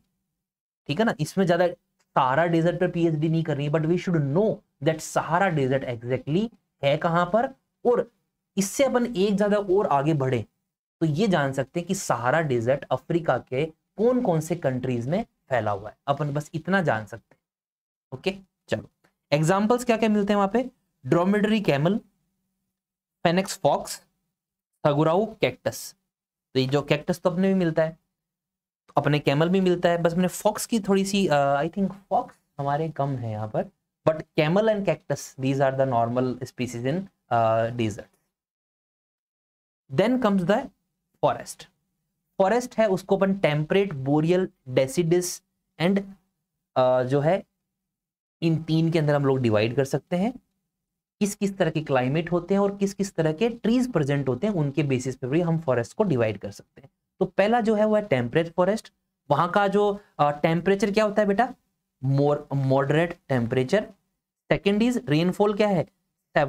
ठीक है ना इसमें ज़्यादा सारा डेजर्ट पर पीएचडी नहीं करनी but we should know that Sahara desert exactly है कहाँ पर और इससे अपन एक ज़्यादा और आगे बढ़े तो ये जान सकते हैं कि सहारा डेजर्ट अफ्रीका के कौन कौन से कंट्रीज में फैला हुआ है अपन बस इतना जान सकते हैं ओके चलो एग्जाम्पल्स क्या क्या मिलते हैं वहां पे dromedary camel fennecs fox saguaro cactus तो ये जो कैक्टस तो अपने भी मिलता है तो अपने कैमल भी मिलता है बस मैंने फॉक्स की थोड़ी सी आई थिंक फॉक्स हमारे कम है यहाँ पर but camel and cactus these are the normal species in desert then comes the forest forest है उसको अपन टेम्परेट बोरियल डेसिडिस एंड जो है इन तीन के अंदर हम लोग डिवाइड कर सकते हैं किस किस तरह के क्लाइमेट होते हैं और किस किस तरह के ट्रीज प्रेजेंट होते हैं उनके बेसिस पे भी हम फॉरेस्ट को डिवाइड कर सकते हैं तो पहला जो है वो है टेम्परेट फॉरेस्ट वहां का जो टेम्परेचर क्या होता है बेटा more moderate temperature second is rainfall क्या है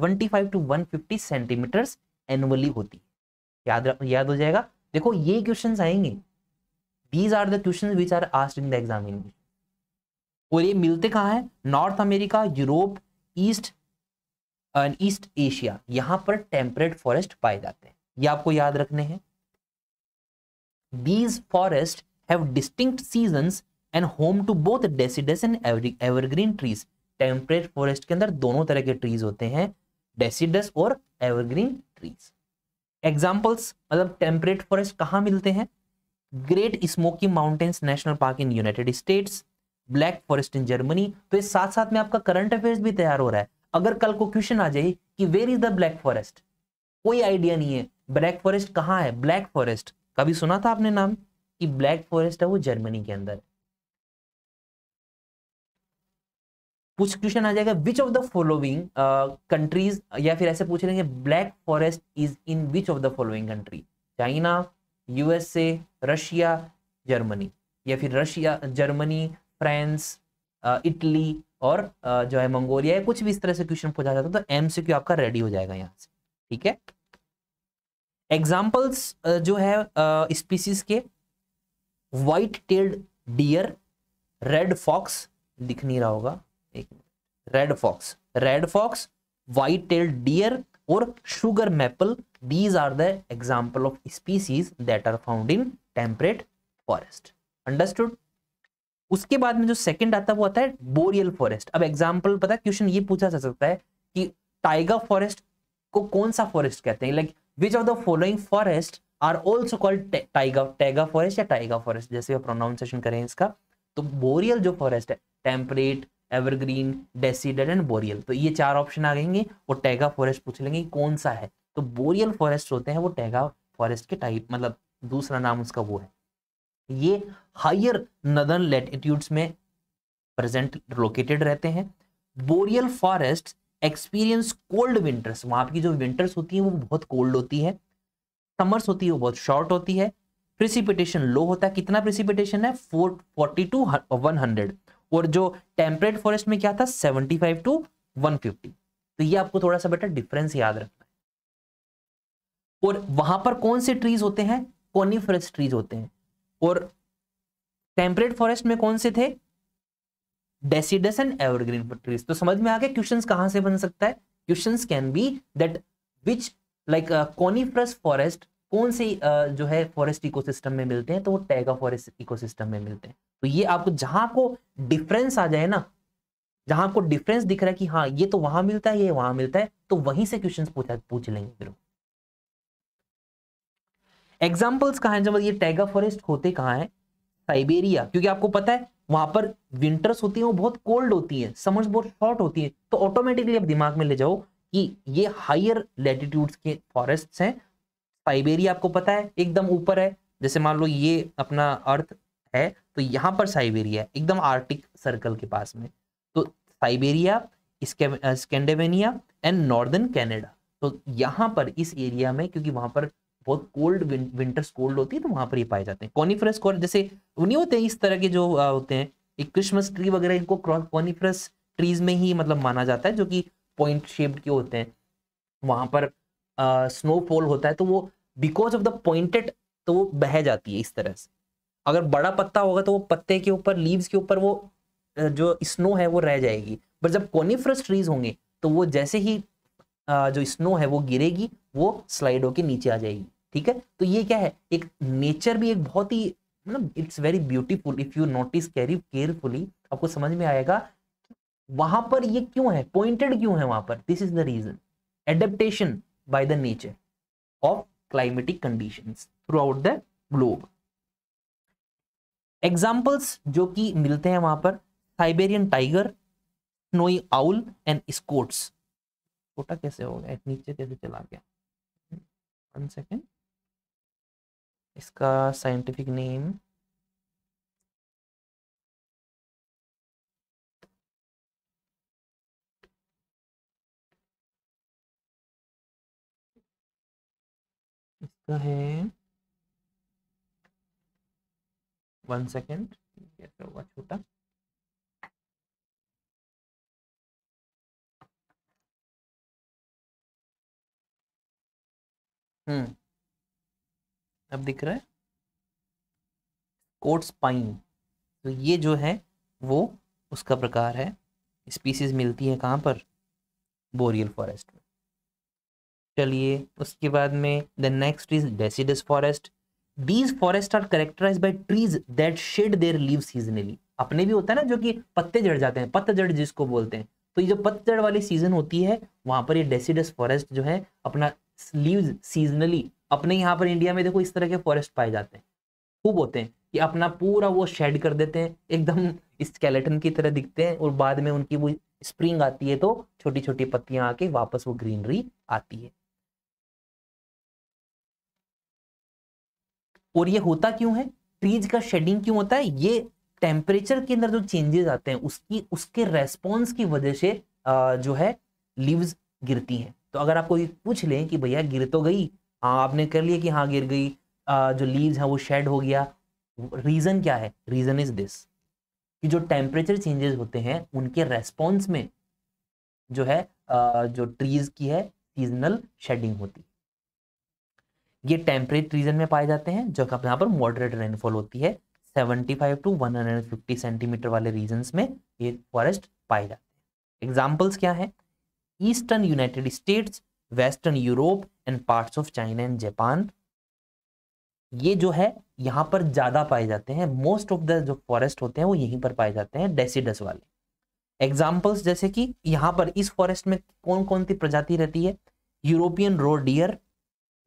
five to fifty centimetres annually होती है याद याद हो जाएगा देखो ये क्वेश्चन आएंगे these are the question which are asked in the examination और ये मिलते कहाँ हैं North America Europe east east Asia यहाँ पर टेम्परेट फॉरेस्ट पाए जाते हैं ये आपको याद रखने हैं these forest have distinct seasons and home to both deciduous and evergreen trees temperate forest के अंदर दोनों तरह के ट्रीज होते हैं डेसीडस और एवरग्रीन ट्रीज एग्जाम्पल्स मतलब टेम्परेट फॉरेस्ट कहाँ मिलते हैं Great Smoky Mountains National Park in United States Black Forest in Germany तो इस साथ साथ में आपका करंट अफेयर्स भी तैयार हो रहा है अगर कल को क्वेश्चन आ जाए कि where is the Black Forest कोई आइडिया नहीं है ब्लैक फॉरेस्ट कहाँ है ब्लैक फॉरेस्ट कभी सुना था आपने नाम कि ब्लैक फॉरेस्ट है वो जर्मनी के अंदर कुछ क्वेश्चन आ जाएगा which of the following countries या फिर ऐसे पूछ लेंगे Black Forest is in which of the following country China USA Russia Germany या फिर Russia Germany France uh, Italy और uh, जो है मंगोलिया या कुछ भी इस तरह से क्वेश्चन पूछा जाता है तो क्यों आपका रेडी हो जाएगा यहाँ से ठीक है एग्जाम्पल्स uh, जो है स्पीसीज के white tailed deer red fox दिख नहीं रहा होगा red fox red fox white tailed deer और sugar maple these are the example of species that are found in temperate forest understood उसके बाद में जो सेकंड आता है वो आता है बोरियल फॉरेस्ट अब एग्जाम्पल पता क्वेश्चन ये पूछा जा सकता है कि टाइगर फॉरेस्ट को कौन सा फॉरेस्ट कहते हैं like which of the following forest are also called taiga taiga forest या टाइगर फॉरेस्ट जैसे प्रोनाउंसिएशन करें इसका तो बोरियल जो फॉरेस्ट है temperate evergreen deciduous and boreal तो ये चार ऑप्शन आ गएंगे और टैगा फॉरेस्ट पूछ लेंगे कौन सा है तो बोरियल फॉरेस्ट होते हैं वो टैगा फॉरेस्ट के टाइप मतलब दूसरा नाम उसका वो है ये हायर नदर्न लेटिट्यूड्स में प्रेजेंट लोकेटेड रहते हैं boreal forest experience cold winters वहाँ की जो विंटर्स होती हैं वो बहुत कोल्ड होती है समर्स होती है वो बहुत शॉर्ट होती है प्रिसिपिटेशन लो होता है कितना प्रिसिपिटेशन है four forty to one hundred और जो टेम्परेट फॉरेस्ट में क्या था 75 टू 150 तो ये आपको थोड़ा सा बेटर डिफरेंस याद रखना है और वहां पर कौन से ट्रीज होते हैं कॉनिफरस ट्रीज होते हैं और टेम्परेट फॉरेस्ट में कौन से थे डेसीडस एंड एवरग्रीन ट्रीज तो समझ में आ गया क्वेश्चन कहाँ से बन सकता है question can be that which like coniferous forest कौन से uh, जो है फॉरेस्ट इकोसिस्टम में मिलते हैं तो वो टैगा फॉरेस्ट इकोसिस्टम में मिलते हैं तो ये आपको जहां को डिफरेंस आ जाए ना जहां आपको डिफरेंस दिख रहा है कि हाँ ये तो वहां मिलता है ये वहां मिलता है तो वहीं से क्वेश्चन पूछ लेंगे फिर एग्जाम्पल्स कहा है जब ये टैगा फॉरेस्ट होते कहाँ है साइबेरिया क्योंकि आपको पता है वहां पर विंटर्स होती हैं वो बहुत कोल्ड होती हैं समर्स बहुत शॉर्ट होती हैं तो ऑटोमेटिकली आप दिमाग में ले जाओ कि ये हायर लेटिट्यूड्स के फॉरेस्ट हैं साइबेरिया आपको पता है एकदम ऊपर है जैसे मान लो ये अपना अर्थ है तो यहाँ पर साइबेरिया एकदम आर्टिक सर्कल के पास में तो Siberia Scandinavia and northern Canada तो यहाँ पर इस एरिया में क्योंकि वहां पर बहुत कोल्ड विंटर्स कोल्ड होती है तो वहां पर ये पाए जाते हैं कॉनिफ्रस कॉर जैसे वो नहीं होते हैं इस तरह के जो होते हैं एक क्रिसमस ट्री वगैरह इनको कॉनिफ्रस ट्रीज में ही मतलब माना जाता है जो कि पॉइंट शेप्ड के होते हैं वहां पर स्नोफॉल होता है तो वो बिकॉज ऑफ द पॉइंटेड तो वो बह जाती है इस तरह से अगर बड़ा पत्ता होगा तो वो पत्ते के ऊपर लीव्स के ऊपर वो जो स्नो है वो रह जाएगी बट जब कॉनिफ्रस ट्रीज होंगे तो वो जैसे ही जो स्नो है वो गिरेगी वो स्लाइड होकर नीचे आ जाएगी ठीक है तो ये क्या है एक नेचर भी एक बहुत ही मतलब it's very beautiful if you notice carry carefully आपको समझ में आएगा वहां पर ये क्यों है पॉइंटेड क्यों है वहां पर this is the reason adaptation by the nature of climatic conditions throughout the globe examples जो कि मिलते हैं वहां पर Siberian tiger snowy owl and scots छोटा कैसे हो गया नीचे कैसे चला गया वन सेकेंड इसका साइंटिफिक नेम इसका है वन सेकेंड होगा छोटा हम्म अब दिख रहा है कोट स्पाइन तो ये जो है वो उसका प्रकार है स्पीसीज मिलती है कहाँ पर बोरियल फॉरेस्ट में चलिए उसके बाद में the next is deciduous forest these forest are characterise by trees that shed their leave seasonally अपने भी होता है ना जो कि पत्ते जड़ जाते हैं पत्तजड़ जिसको बोलते हैं तो ये जो पत्तजड़ वाली सीजन होती है वहां पर ये डेसीडस फॉरेस्ट जो है अपना लीव्स सीजनली अपने यहाँ पर इंडिया में देखो इस तरह के फॉरेस्ट पाए जाते हैं खूब होते हैं कि अपना पूरा वो शेड कर देते हैं एकदम स्केलेटन की तरह दिखते हैं और बाद में उनकी वो स्प्रिंग आती है तो छोटी छोटी पत्तियां आके वापस वो ग्रीनरी आती है और ये होता क्यों है ट्रीज का शेडिंग क्यों होता है ये टेम्परेचर के अंदर जो चेंजेस आते हैं उसकी उसके रेस्पॉन्स की वजह से जो है लीव्स गिरती हैं तो अगर आपको पूछ लें कि भैया गिर तो गई हाँ आपने कर लिया कि हाँ गिर गई जो लीव्स हैं वो शेड हो गया रीज़न क्या है रीज़न इज दिस कि जो टेम्परेचर चेंजेस होते हैं उनके रेस्पॉन्स में जो है जो ट्रीज की है सीजनल शेडिंग होती ये टेम्परेट रीजन में पाए जाते हैं जो यहाँ पर मॉडरेट रेनफॉल होती है 75 टू 150 सेंटीमीटर वाले रीजन में ये फॉरेस्ट पाए जाते हैं एग्जाम्पल्स क्या है eastern United States western Europe and parts of China and Japan ये जो है यहाँ पर ज़्यादा पाए जाते हैं मोस्ट ऑफ द जो फॉरेस्ट होते हैं वो यहीं पर पाए जाते हैं डेसीडस वाले एग्जाम्पल्स जैसे कि यहाँ पर इस फॉरेस्ट में कौन कौन सी प्रजाति रहती है European roe deer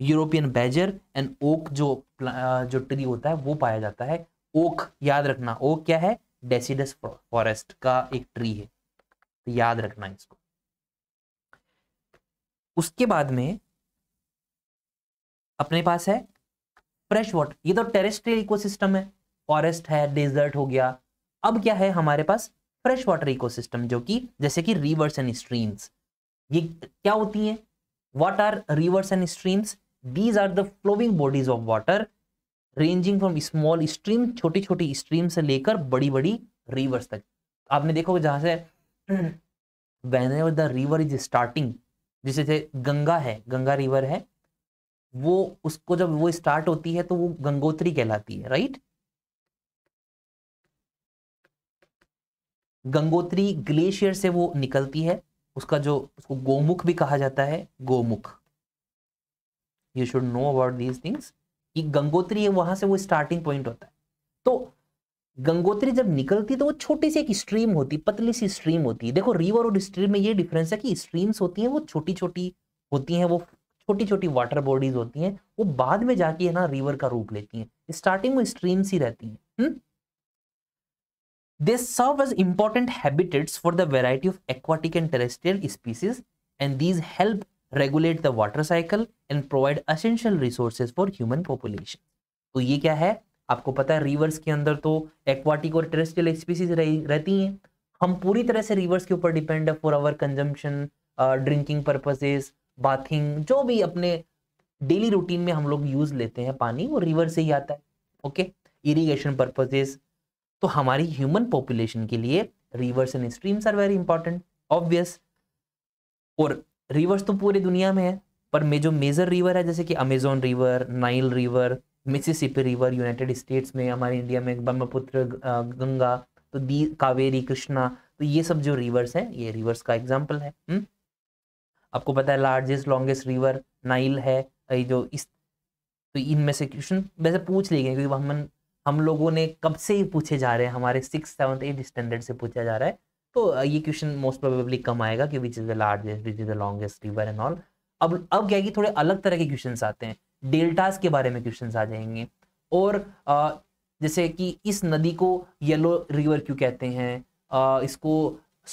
European badger and oak जो जो ट्री होता है वो पाया जाता है ओक याद रखना ओक क्या है डेसिडस फॉरेस्ट का एक ट्री है तो याद रखना इसको उसके बाद में अपने पास है फ्रेश वाटर ये तो टेरेस्ट्रियल इकोसिस्टम है फॉरेस्ट है डेजर्ट हो गया अब क्या है हमारे पास फ्रेश वाटर इकोसिस्टम जो कि जैसे कि रिवर्स एंड स्ट्रीम्स ये क्या होती हैं what are rivers and streams these are the flowing bodies of water ranging from small stream छोटी छोटी स्ट्रीम से लेकर बड़ी बड़ी रिवर्स तक आपने देखो जहां से when the river is starting जैसे गंगा है गंगा रिवर है वो उसको जब वो स्टार्ट होती है तो वो गंगोत्री कहलाती है राइट गंगोत्री ग्लेशियर से वो निकलती है उसका जो उसको गोमुख भी कहा जाता है Gomukh you should know about these things कि गंगोत्री है वहां से वो स्टार्टिंग पॉइंट होता है तो गंगोत्री जब निकलती तो वो छोटी सी एक स्ट्रीम होती पतली सी स्ट्रीम होती है देखो रिवर और स्ट्रीम में ये डिफरेंस है कि स्ट्रीम्स होती हैं वो छोटी छोटी होती हैं वो छोटी छोटी वाटर बॉडीज होती हैं वो बाद में जाके है ना रिवर का रूप लेती हैं स्टार्टिंग में स्ट्रीम्स ही रहती हैं they serve as important habitats for the variety of aquatic and terrestrial species and these help regulate the water cycle and provide essential resources for human population तो ये क्या है आपको पता है रिवर्स के अंदर तो एक्वाटिक और टेरेस्ट्रियल स्पीसीज रहती हैं हम पूरी तरह से रिवर्स के ऊपर डिपेंड है for our consumption drinking purposes bathing जो भी अपने डेली रूटीन में हम लोग यूज लेते हैं पानी वो रिवर से ही आता है ओके इरीगेशन पर्पजेज तो हमारी ह्यूमन पॉपुलेशन के लिए rivers and streams are very important obvious और रिवर्स तो पूरी दुनिया में है पर में जो मेजर रिवर है जैसे कि Amazon river Nile river Mississippi river United States में हमारे इंडिया में ब्रह्मपुत्र गंगा तो दी कावेरी कृष्णा तो ये सब जो रिवर्स हैं ये रिवर्स का एग्जाम्पल है हुँ? हम्म? आपको पता है लार्जेस्ट लॉन्गेस्ट रिवर नाइल है जो इस तो इनमें से क्वेश्चन वैसे पूछ लिए गए क्योंकि हम हम लोगों ने कब से ही पूछे जा रहे हैं हमारे सिक्स सेवन्थ एट स्टैंडर्ड से पूछा जा रहा है तो ये क्वेश्चन मोस्ट प्रोबेबली कम आएगा कि which is the largest which is the longest river and all अब अब क्या है कि थोड़े अलग तरह के क्वेश्चन आते हैं डेल्टास के बारे में क्वेश्चन आ जाएंगे और आ, जैसे कि इस नदी को येलो रिवर क्यों कहते हैं आ, इसको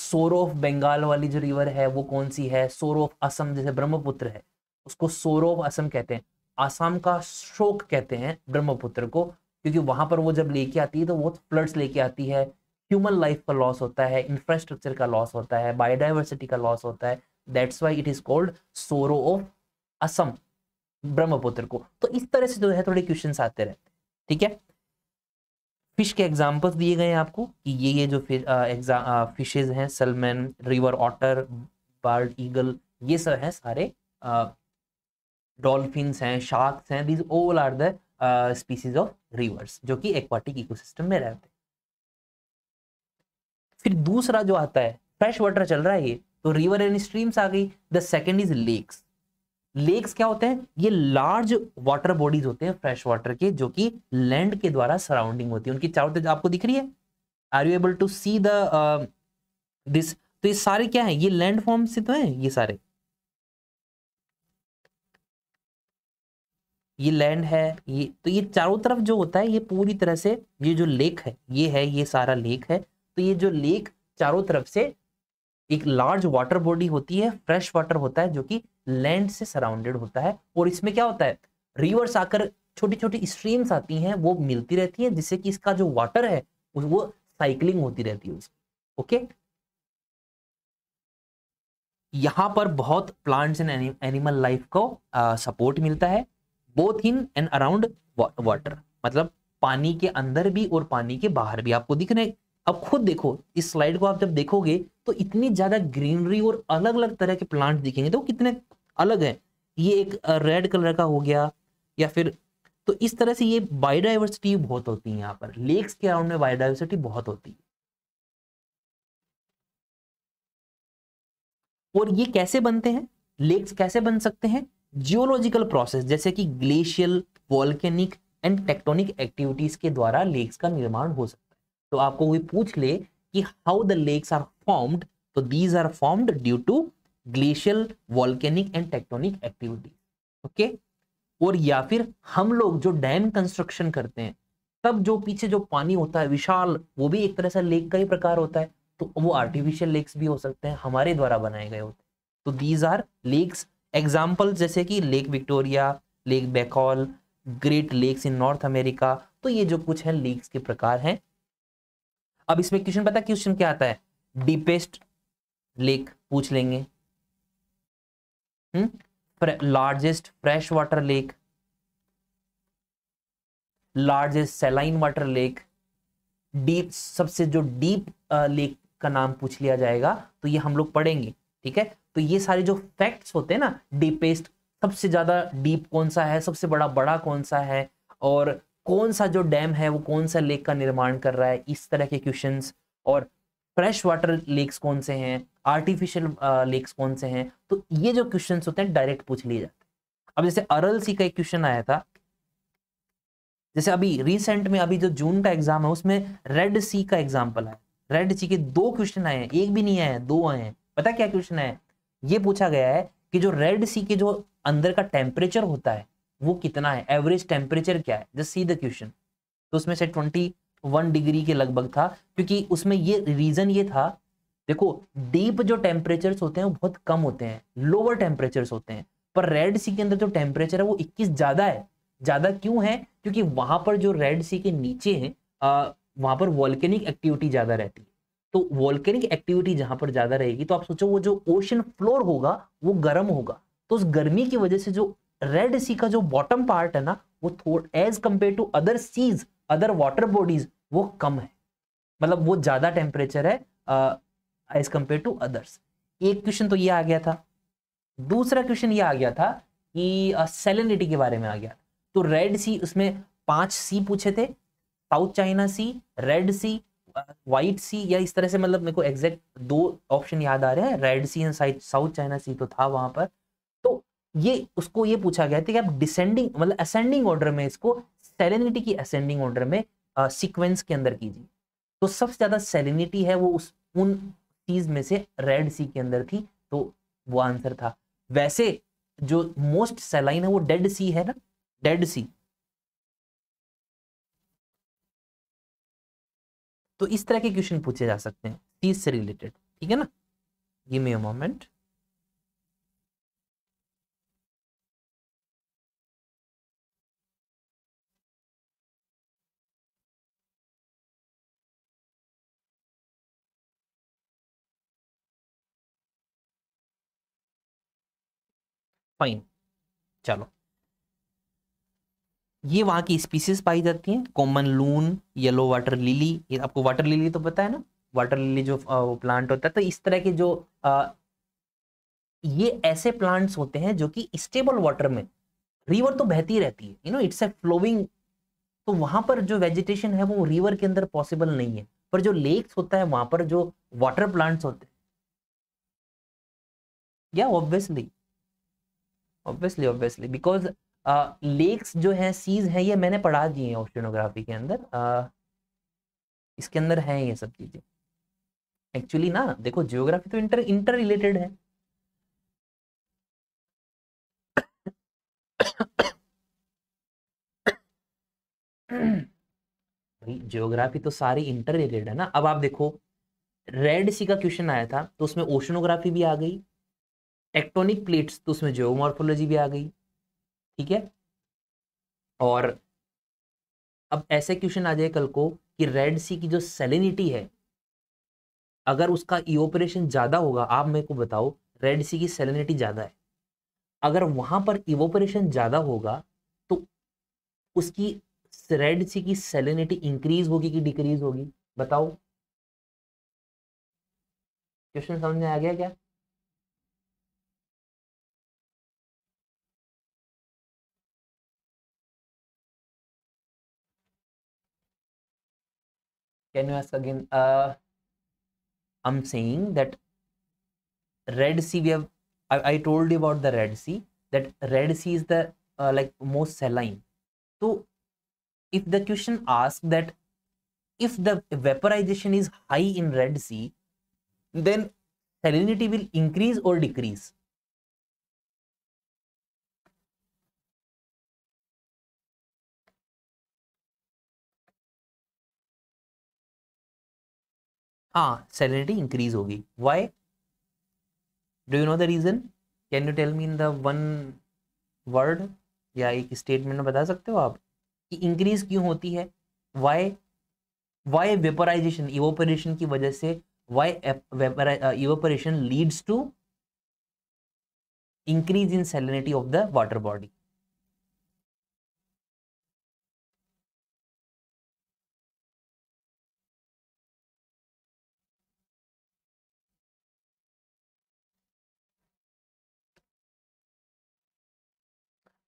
सोर ऑफ बंगाल वाली जो रिवर है वो कौन सी है सोर ऑफ असम जैसे ब्रह्मपुत्र है उसको सोर ऑफ असम कहते हैं आसाम का शोक कहते हैं ब्रह्मपुत्र को क्योंकि वहां पर वो जब लेके आती है तो वो फ्लड्स लेके आती है ह्यूमन लाइफ का लॉस होता है इंफ्रास्ट्रक्चर का लॉस होता है बायोडाइवर्सिटी का लॉस होता है that's why it is called sorrow of Assam Brahmaputra को तो इस तरह से जो है थोड़े क्वेश्चन आते रहते हैं ठीक है फिश के एग्जाम्पल्स दिए गए हैं आपको कि ये ये जो फिशेज हैं salmon river otter bird eagle ये सब हैं सारे डॉल्फिन्स हैं शार्क्स हैं these all are the species of rivers जो कि एक्वाटिक इकोसिस्टम में रहते हैं फिर दूसरा जो आता है फ्रेश वाटर चल रहा है ये तो रिवर एंड स्ट्रीम्स आ गई the second is lakes lakes क्या होते हैं ये लार्ज वाटर बॉडीज होते हैं फ्रेश वाटर के जो कि लैंड के द्वारा सराउंडिंग होती है उनकी चारों तरफ आपको दिख रही है are you able to see this तो ये सारे क्या है ये लैंड फॉर्म से तो है ये सारे ये लैंड है ये तो ये चारों तरफ जो होता है ये पूरी तरह से ये जो लेक है ये है ये सारा लेक है तो ये जो लेक चारों तरफ से एक लार्ज वाटर बॉडी होती है फ्रेश वाटर होता है जो कि लैंड से सराउंडेड होता है और इसमें क्या होता है रिवर्स आकर छोटी छोटी स्ट्रीम्स आती हैं वो मिलती रहती हैं जिससे कि इसका जो वाटर है वो साइकिलिंग होती रहती है उसकी ओके यहाँ पर बहुत प्लांट्स एंड एनिमल लाइफ को सपोर्ट मिलता है both in and around water मतलब पानी के अंदर भी और पानी के बाहर भी आपको दिख रहे अब खुद देखो इस स्लाइड को आप जब देखोगे तो इतनी ज्यादा ग्रीनरी और अलग अलग तरह के प्लांट दिखेंगे तो कितने अलग हैं ये एक रेड कलर का हो गया या फिर तो इस तरह से ये बायोडाइवर्सिटी बहुत होती है यहाँ पर लेक्स के अराउंड में बायोडाइवर्सिटी बहुत होती है और ये कैसे बनते हैं लेक्स कैसे बन सकते हैं जियोलॉजिकल प्रोसेस जैसे कि glacial volcanic and tectonic activities के द्वारा लेक्स का निर्माण हो सकता है तो आपको कोई पूछ ले कि how the lakes are formed तो these are formed due to glacial volcanic and tectonic activity okay और या फिर हम लोग जो डैम कंस्ट्रक्शन करते हैं तब जो पीछे जो पानी होता है विशाल वो भी एक तरह से लेक का ही प्रकार होता है तो वो आर्टिफिशियल लेक्स भी हो सकते हैं हमारे द्वारा बनाए गए होते हैं तो दीज आर लेक्स एग्जाम्पल जैसे कि Lake Victoria Lake Baikal Great Lakes in North America तो ये जो कुछ है लेक्स के प्रकार हैं अब इसमें क्वेश्चन पता क्वेश्चन क्या आता है डीपेस्ट लेक पूछ लेंगे largest fresh water lake largest saline water lake deep सबसे जो डीप लेक का नाम पूछ लिया जाएगा तो ये हम लोग पढ़ेंगे ठीक है तो ये सारे जो फैक्ट्स होते हैं ना डीपेस्ट सबसे ज्यादा डीप कौन सा है सबसे बड़ा बड़ा कौन सा है और कौन सा जो डैम है वो कौन सा लेक का निर्माण कर रहा है इस तरह के क्वेश्चन और फ्रेश वाटर लेक्स कौन से हैं आर्टिफिशियल लेक्स कौन से हैं तो ये जो क्वेश्चन होते हैं डायरेक्ट पूछ लिए जाते हैं अब जैसे अरल सी का एक क्वेश्चन आया था जैसे अभी रिसेंट में अभी जो जून का एग्जाम है उसमें रेड सी का एग्जाम्पल आया रेड सी के दो क्वेश्चन आए हैं एक भी नहीं आए हैं दो आए हैं पता क्या क्वेश्चन है ये पूछा गया है कि जो रेड सी के जो अंदर का टेम्परेचर होता है वो कितना है एवरेज टेम्परेचर क्या है जस्ट सी द क्वेश्चन तो उसमें से ट्वेंटी वन डिग्री के लगभग था क्योंकि उसमें ये रीजन ये था देखो डीप जो टेम्परेचर्स होते हैं वो बहुत कम होते हैं लोअर टेम्परेचर्स होते हैं पर रेड सी के अंदर जो टेम्परेचर है वो 21 ज्यादा है ज्यादा क्यों है क्योंकि वहां पर जो रेड सी के नीचे है आ, वहां पर वॉल्केनिक एक्टिविटी ज्यादा रहती है तो वॉल्केनिक एक्टिविटी जहां पर ज्यादा रहेगी तो आप सोचो वो जो ओशन फ्लोर होगा वो गर्म होगा तो उस गर्मी की वजह से जो रेड सी का जो बॉटम पार्ट है ना वो थोड़ा as compare to other seas other water bodies वो कम है मतलब वो ज़्यादा टेम्परेचर है एज कंपेयर टू अदर्स एक क्वेश्चन तो ये आ गया था दूसरा क्वेश्चन ये आ गया था कि सेलिनिटी uh, के बारे में आ गया तो रेड सी उसमें पांच सी पूछे थे South China Sea Red Sea White Sea या इस तरह से मतलब मेरे को एग्जैक्ट दो ऑप्शन याद आ रहे हैं Red Sea and South China Sea तो था वहां पर ये उसको ये पूछा गया था कि आप डिसेंडिंग मतलब असेंडिंग ऑर्डर में इसको सेलिनिटी की असेंडिंग ऑर्डर में सिक्वेंस के अंदर कीजिए तो सबसे ज़्यादा सेलिनिटी है वो उस उन चीज़ में से रेड सी के अंदर थी तो वो आंसर था वैसे जो मोस्ट सेलाइन है वो डेड सी है ना डेड सी तो इस तरह के क्वेश्चन पूछे जा सकते हैं चीज से रिलेटेड ठीक है ना give me a moment fine चलो ये वहां की स्पीसीज पाई जाती हैं common loon yellow water lily ये आपको वाटर लिली तो पता है ना वाटर लिली जो वो प्लांट होता है तो इस तरह के जो आ, ये ऐसे प्लांट्स होते हैं जो कि स्टेबल वाटर में रिवर तो बहती रहती है you know it's a flowing तो वहां पर जो वेजिटेशन है वो रिवर के अंदर पॉसिबल नहीं है पर जो लेक्स होता है वहां पर जो वाटर प्लांट्स होते हैं या obviously obviously obviously because lakes जो है सीज है ये मैंने पढ़ा दिए हैं ऑप्शनोग्राफी के अंदर uh, इसके अंदर है ये सब चीज़ें एक्चुअली ना देखो जियोग्राफी तो इंटर इंटर रिलेटेड है जियोग्राफी तो सारी इंटर रिलेटेड है ना अब आप देखो रेड सी का क्वेश्चन आया था तो उसमें ओशनोग्राफी भी आ गई टेक्टोनिक प्लेट्स तो उसमें जियोमॉर्फोलॉजी भी आ गई ठीक है और अब ऐसे क्वेश्चन आ जाए कल को कि रेड सी की जो सेलिनिटी है अगर उसका इवोपरेशन ज़्यादा होगा आप मेरे को बताओ रेड सी की सेलिनिटी ज़्यादा है अगर वहाँ पर इवोपरेशन ज़्यादा होगा तो उसकी रेड सी की सेलिनिटी इंक्रीज होगी कि डिक्रीज होगी बताओ क्वेश्चन समझ में आ गया क्या can you ask again uh i'm saying that red sea we have I, I told you about the red sea that red sea is the uh, like most saline so if the question asks that if the vaporization is high in red sea then salinity will increase or decrease हाँ salinity increase होगी why do you know the reason can you tell me in the one word या एक statement में बता सकते हो आप कि इंक्रीज क्यों होती है वाई वाई वेपराइजेशन इवोपरेशन की वजह से why evaporation leads to increase in salinity of the water body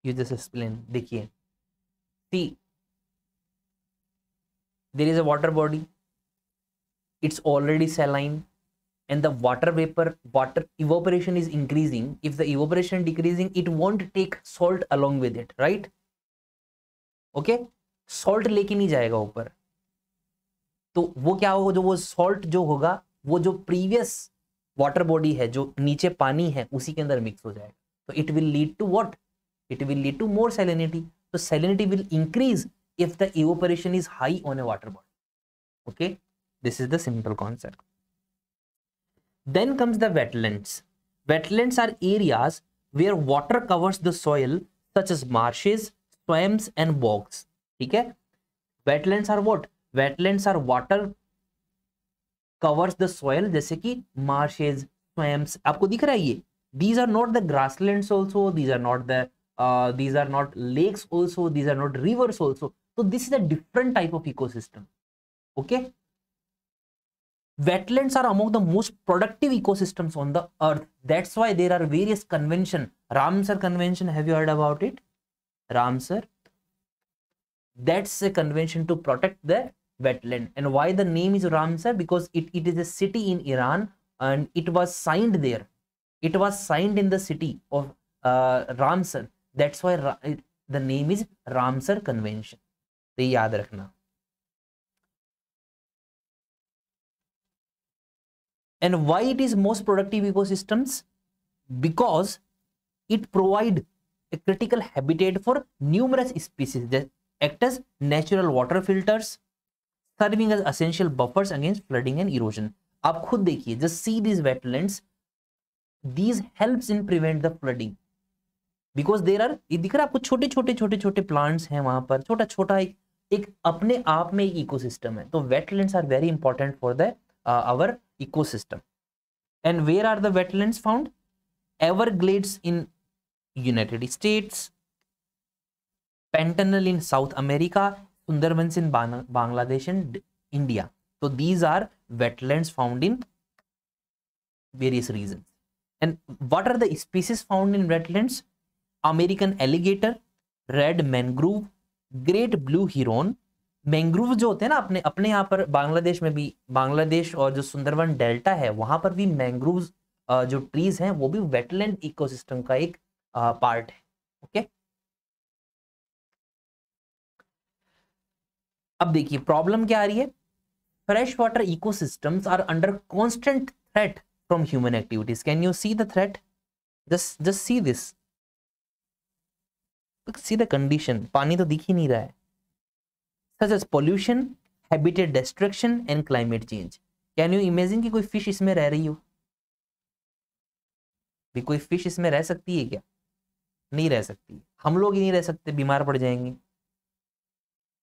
you just explain देखिए see there is a water body it's already saline and the water vapour water evaporation is increasing if the evaporation decreasing it won't take salt along with it right okay salt लेके नहीं जाएगा ऊपर तो वो क्या होगा जो वो सॉल्ट जो होगा वो जो प्रीवियस वाटर बॉडी है जो नीचे पानी है उसी के अंदर मिक्स हो जाएगा तो it will lead to what it will lead to more salinity. So salinity will increase if the evaporation is high on a water body. Okay, this is the simple concept. Then comes the wetlands. Wetlands are areas where water covers the soil such as marshes, swamps and bogs. Okay, wetlands are what? Wetlands are water covers the soil जैसे कि marshes, swamps आपको दिख रहा है ये these are not the grasslands also these are not the uh, these are not lakes also these are not rivers also so this is a different type of ecosystem okay wetlands are among the most productive ecosystems on the earth that's why there are various convention ramsar convention have you heard about it ramsar that's a convention to protect the wetland and why the name is ramsar because it, it is a city in iran and it was signed there it was signed in the city of uh, ramsar that's why eh, the name is ramsar convention तो याद रखना and why it is most productive ecosystems because it provide a critical habitat for numerous species that act as natural water filters serving as essential buffers against flooding and erosion आप खुद देखिए just see these wetlands these helps in prevent the because there are ये दिख रहा है आपको छोटे छोटे छोटे छोटे प्लांट्स हैं वहाँ पर छोटा छोटा एक एक अपने आप में एक इकोसिस्टम है तो wetland are very important for the our system and where are the wetland found glades in United States Pantanal in South America Sundarbans in Bangladesh and India तो these are wetland found in various region and what are the species found in wetlands American alligator red mangrove great blue heron mangrove जो होते हैं ना अपने अपने यहाँ पर बांग्लादेश में भी बांग्लादेश और जो सुंदरवन डेल्टा है वहां पर भी मैंग्रोव जो ट्रीज हैं वो भी वेटलैंड इकोसिस्टम का एक पार्ट है ओके अब देखिए प्रॉब्लम क्या आ रही है fresh water ecosystems are under constant threat from human activities can you see the threat just just see this see the condition पानी तो दिख ही नहीं रहा है such as pollution habitat destruction and climate change can you imagine कि कोई fish इसमें रह रही हो भी कोई फिश इसमें रह सकती है क्या नहीं रह सकती हम लोग ही नहीं रह सकते बीमार पड़ जाएंगे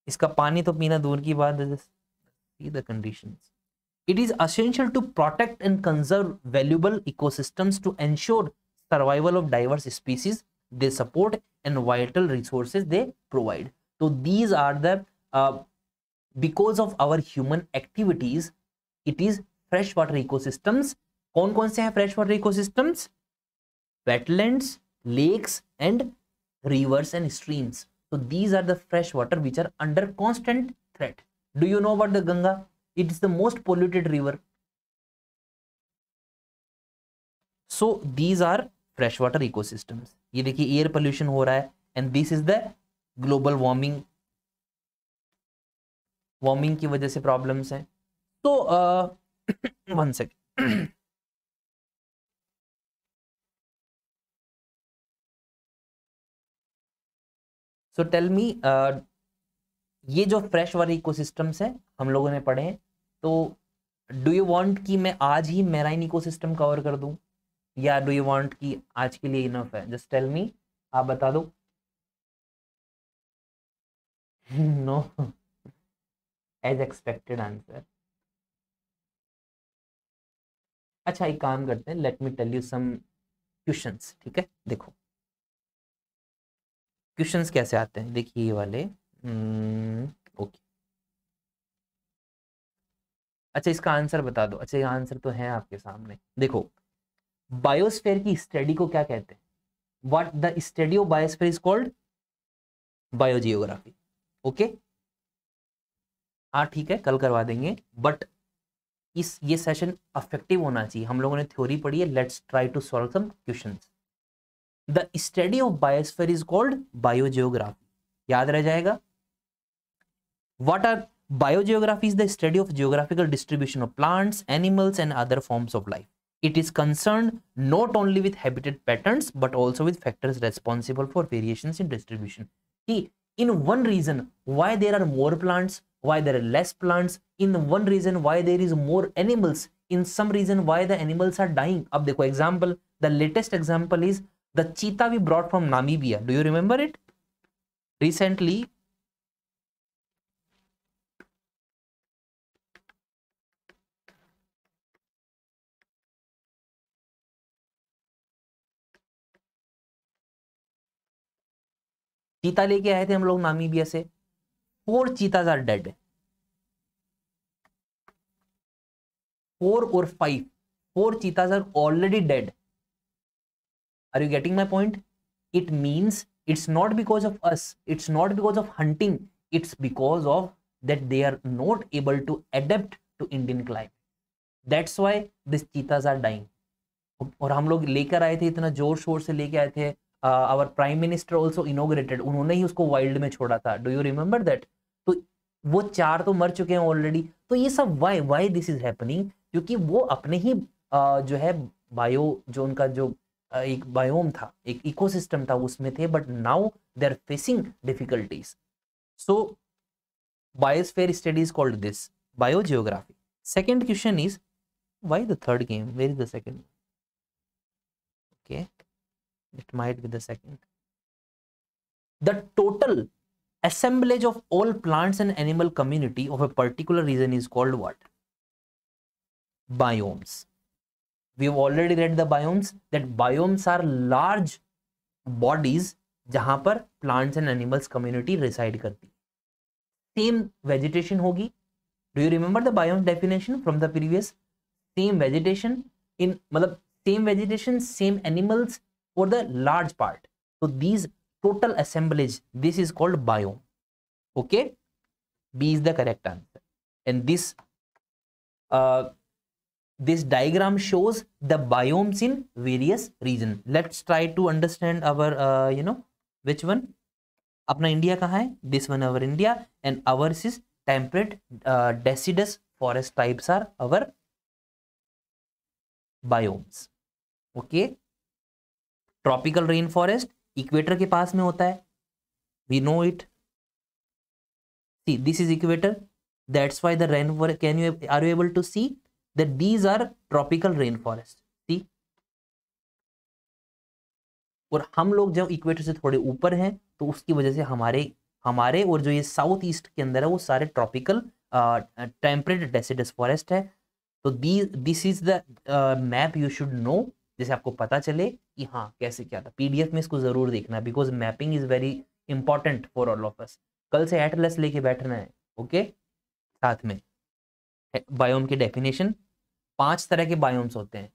इसका पानी तो पीना दूर की बात है the conditions it is essential to protect and conserve valuable ecosystems to ensure survival of diverse species they support and vital resources they provide. So these are the, uh, because of our human activities, it is freshwater ecosystems. कौन कौन से हैं freshwater ecosystems? Wetlands, lakes and rivers and streams. So these are the freshwater which are under constant threat. Do you know about the Ganga? It is the most polluted river. So these are freshwater ecosystems. ये देखिए air pollution हो रहा है and this is the global warming warming की वजह से problems हैं तो one second so tell me ये जो फ्रेश इको इकोसिस्टम्स हैं हम लोगों ने पढ़े हैं तो डू यू वांट कि मैं आज ही मेराइन इकोसिस्टम कवर कर दूं या डू यू वांट कि आज के लिए इनफ है जस्ट टेल मी आप बता दो नो एज एक्सपेक्टेड आंसर अच्छा एक काम करते हैं let me tell you some questions ठीक है देखो क्वेश्चंस कैसे आते हैं देखिए ये वाले ओके hmm, अच्छा इसका आंसर बता दो अच्छा ये आंसर तो है आपके सामने देखो बायोस्फेयर की स्टडी को क्या कहते हैं what the study of biosphere is called biogeography okay हाँ ठीक है कल करवा देंगे बट इस ये सेशन अफेक्टिव होना चाहिए हम लोगों ने थ्योरी पढ़ी है let's try to solve some question the study of biosphere is called biogeography याद रह जाएगा what are biogeography is the study of geographical distribution of plants animals and other forms of life It is concerned not only with habitat patterns, but also with factors responsible for variations in distribution. See, in one reason why there are more plants, why there are less plants, in one reason why there is more animals, in some reason why the animals are dying. Ab the example, the latest example is the cheetah we brought from Namibia. Do you remember it? Recently, चीता लेके आए थे हम लोग Namibia से four cheetahs are dead four और five four cheetahs are already dead are you getting my point it means it's not because of us it's not because of hunting it's because of that they are not able to adapt to Indian climate that's why this cheetahs are dying और हम लोग लेकर आए थे इतना जोर शोर से लेके आए थे our prime minister also inaugurated उन्होंने ही उसको वाइल्ड में छोड़ा था डू यू रिमेंबर दैट तो वो चार तो मर चुके हैं ऑलरेडी तो ये सब why why this is happening क्योंकि वो अपने ही आ, uh, जो है बायो जो उनका जो uh, एक बायोम था एक इकोसिस्टम था उसमें थे but now they are facing difficulties so biosphere studies called this biogeography second question is why the third game where is the second okay it might be the second the total assemblage of all plants and animal community of a particular region is called what biomes we've already read the biomes that biomes are large bodies जहां पर plants and animals community reside करती same vegetation होगी do you remember the biome definition from the previous same vegetation in मतलब same vegetation same animals for the large part so these total assemblage this is called biome okay b is the correct answer and this uh, this diagram shows the biomes in various region let's try to understand our uh, you know which one apna india India hai this one our india and and is temperate uh, deciduous forest types are our biomes okay tropical rain forest equator के पास में होता है we know it see this is equator that's why the rain can you are you able to see that these are tropical rain forest see और हम लोग जब equator से थोड़े ऊपर हैं तो उसकी वजह से हमारे हमारे और जो ये साउथ ईस्ट के अंदर है वो सारे ट्रॉपिकल टेम्परेट डेसिडस फॉरेस्ट है तो this is the map you should know जैसे आपको पता चले कि हाँ कैसे क्या था पीडीएफ में इसको ज़रूर देखना because mapping is very important for all of us कल से एटलस लेके बैठना है ओके साथ में बायोम के डेफिनेशन पांच तरह के बायोम्स होते हैं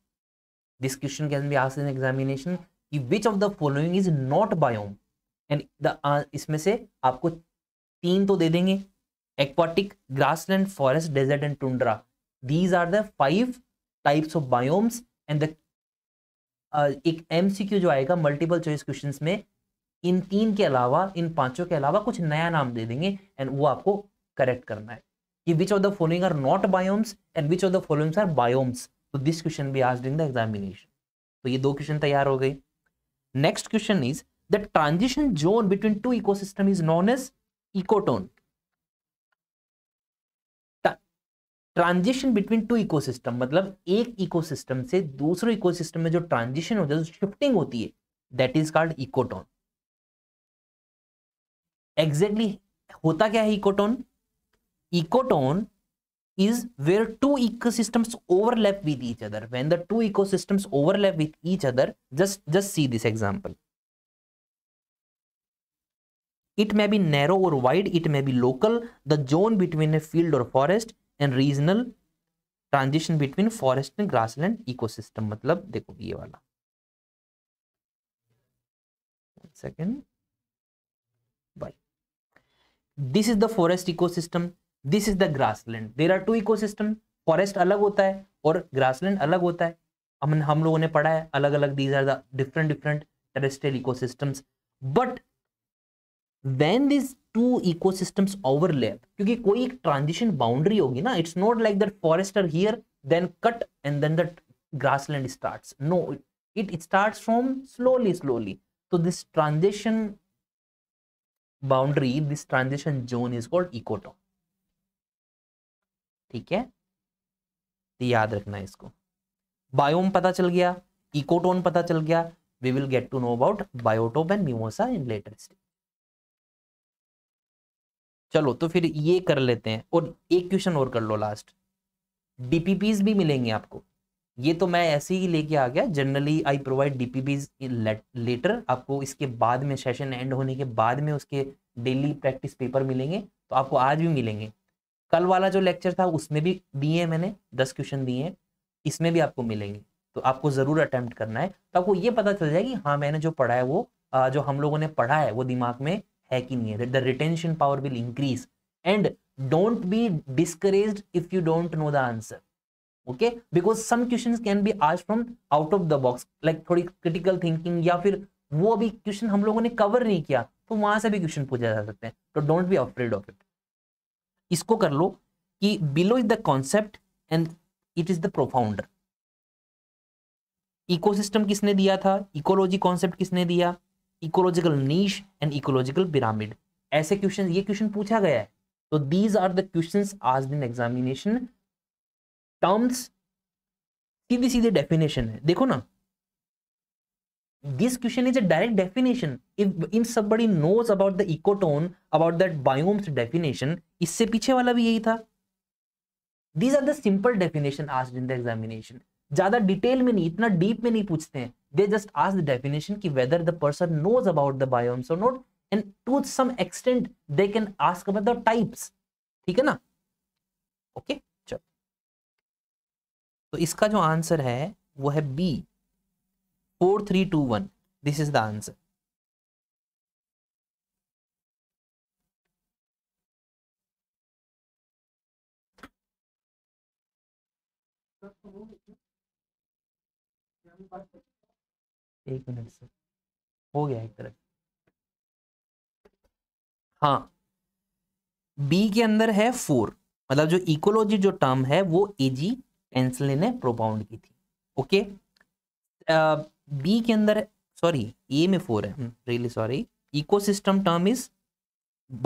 this question can be asked in examination कि which of the following is not biome and इसमें से आपको तीन तो दे देंगे aquatic grassland forest desert and tundra these are the five types of biomes and the एक एमसीक्यू जो आएगा मल्टीपल चॉइस क्वेश्चंस में इन तीन के अलावा इन पांचों के अलावा कुछ नया नाम दे देंगे एंड वो आपको करेक्ट करना है कि which of the following are not biomes and which of the following are biomes तो दिस क्वेश्चन भी आज डिंग द एग्जामिनेशन तो ये दो क्वेश्चन तैयार हो गए next question is the transition zone between two ecosystem is known as ecotone transition between two ecosystem मतलब एक इकोसिस्टम से दूसरे इकोसिस्टम में जो ट्रांजिशन होता है शिफ्टिंग होती है that is called ecotone exactly होता क्या है ecotone ecotone is where two ecosystem overlap with each other when the two ecosystem overlap with each other just just see this example it may be narrow और wide it may be local the zone between a field और forest and regional transition between forest and grassland ecosystem मतलब देखो ये वाला by this is the forest ecosystem this is the grassland there are two ecosystem forest अलग होता है और grassland अलग होता है हम हम लोगों ने पढ़ा है अलग अलग these are the different different terrestrial ecosystems but when this two ecosystems overlap क्योंकि कोई एक ट्रांजिशन बाउंड्री होगी ना it's not like that forest are here then cut and then grassland starts no it, it starts from slowly slowly so this transition boundary this transition zone is called ecotone ठीक है तो याद रखना इसको biome पता चल गया ecotone पता चल गया we will get to know about biotope and mimosa in later stage चलो तो फिर ये कर लेते हैं और एक क्वेश्चन और कर लो लास्ट डीपीपीज भी मिलेंगे आपको ये तो मैं ऐसे ही लेके आ गया generally I provide DPPs later आपको इसके बाद में सेशन एंड होने के बाद में उसके डेली प्रैक्टिस पेपर मिलेंगे तो आपको आज भी मिलेंगे कल वाला जो लेक्चर था उसमें भी दिए हैं मैंने दस क्वेश्चन दिए हैं इसमें भी आपको मिलेंगे तो आपको ज़रूर अटैम्प्ट करना है तो आपको ये पता चल जाए कि हाँ मैंने जो पढ़ा है वो जो हम लोगों ने पढ़ा है वो दिमाग में है कि नहीं है that the retention power will increase and don't be discourage if you don't know the answer okay because some question can be आज from out of the box like थोड़ी क्रिटिकल थिंकिंग या फिर वो अभी क्वेश्चन हम लोगों ने cover नहीं किया तो वहां से भी क्वेश्चन पूछा जा सकते हैं तो don't be afraid of it इसको कर लो कि below is the concept and it is the profounder ecosystem किसने दिया था इकोलॉजी कॉन्सेप्ट किसने दिया ecological niche and ecological pyramid ऐसे क्वेश्चन ये क्वेश्चन पूछा गया है तो दीज आर द आज दिन एग्जामिनेशन टर्म्स सीधी सीधे डेफिनेशन है देखो ना this question is a direct definition if anybody knows about the ecotone about that biomes definition इससे पीछे वाला भी यही था दीज आर दिंपल डेफिनेशन आज इन द एग्जामिनेशन ज्यादा डिटेल में नहीं इतना डीप में नहीं पूछते हैं they just ask the definition ki whether the person knows about the biomes or not and to some extent they can ask about the types theek hai na okay chalo to iska jo answer hai wo hai b 4321 this is the answer is Thank you. एक minute से हो गया एक तरफ हाँ B के अंदर है फोर मतलब जो इकोलॉजी जो टर्म है वो एजी एंसले ने प्रोपाउंड की थी ओके बी के अंदर सॉरी ए में फोर है really sorry ecosystem term is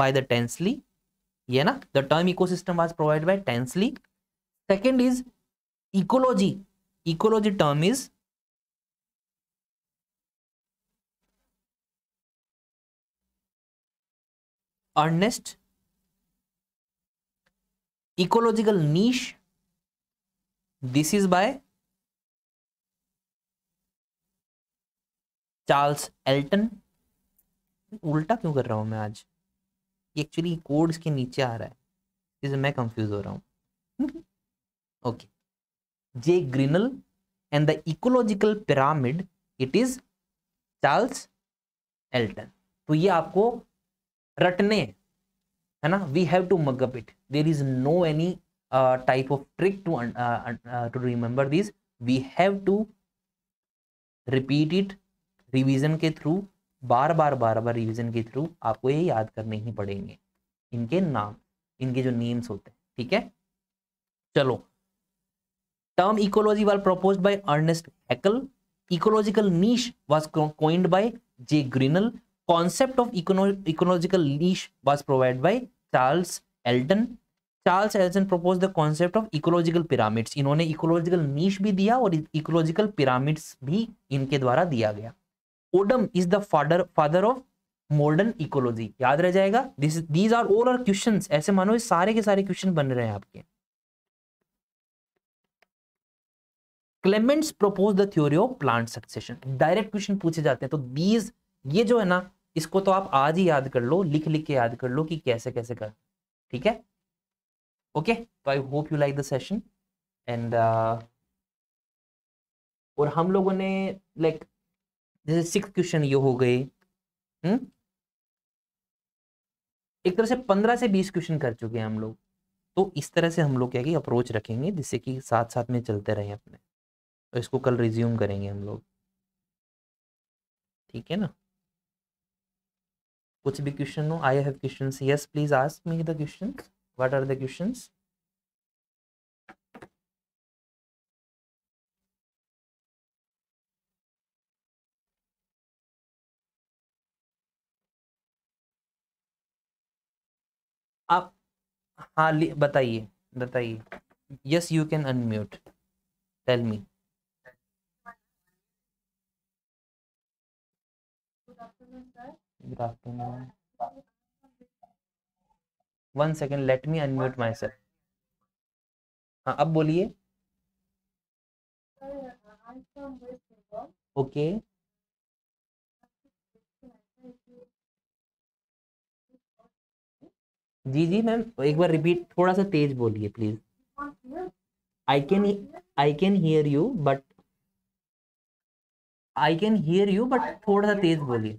by the Tansley ये ना the term ecosystem was provide by Tansley second is ecology ecology term is Ernest ecological niche this is by Charles Elton उल्टा क्यों कर रहा हूं मैं आज एक्चुअली कोड्स के नीचे आ रहा है इसे मैं कंफ्यूज हो रहा हूं okay J Grinnell and the ecological pyramid it is Charles Elton तो ये आपको रटने है ना we have to mug up it there is no any type of trick to to remember this we have to repeat it revision के through बार बार बार बार रिविजन के थ्रू आपको ये याद करने ही पड़ेंगे इनके नाम इनके जो नेम्स होते हैं ठीक है चलो term ecology was propose by Ernest Haeckel ecological niche was coined by J Grinnell concept of econo ecological niche was provided by Charles Elton. Charles Elton propose the concept of ecological pyramids इन्होंने ecological niche भी दिया और ecological pyramids भी इनके द्वारा दिया गया Odum is the father father of modern ecology याद रह जाएगा this these are all are question ऐसे मानो ये सारे के सारे क्वेश्चन बन रहे हैं आपके Clements propose the theory of plant succession direct question पूछे जाते हैं तो दीज ये जो है ना इसको तो आप आज ही याद कर लो लिख लिख के याद कर लो कि कैसे कैसे कर ठीक है ओके तो I hope you like the session and और हम लोगों ने लाइक जैसे सिक्स क्वेश्चन ये हो गए हम्म एक तरह से पंद्रह से बीस क्वेश्चन कर चुके हैं हम लोग तो इस तरह से हम लोग क्या कि अप्रोच रखेंगे जिससे कि साथ साथ में चलते रहें अपने और इसको कल रिज्यूम करेंगे हम लोग ठीक है ना कुछ भी क्वेश्चन हो I have question yes please ask me the question what are the question आप हाँ बताइए बताइए yes you can unmute tell me good afternoon one second let me unmute myself हाँ अब बोलिए ओके जी जी मैम एक बार repeat थोड़ा सा तेज बोलिए please I can I can hear you but I can hear you but थोड़ा सा तेज बोलिए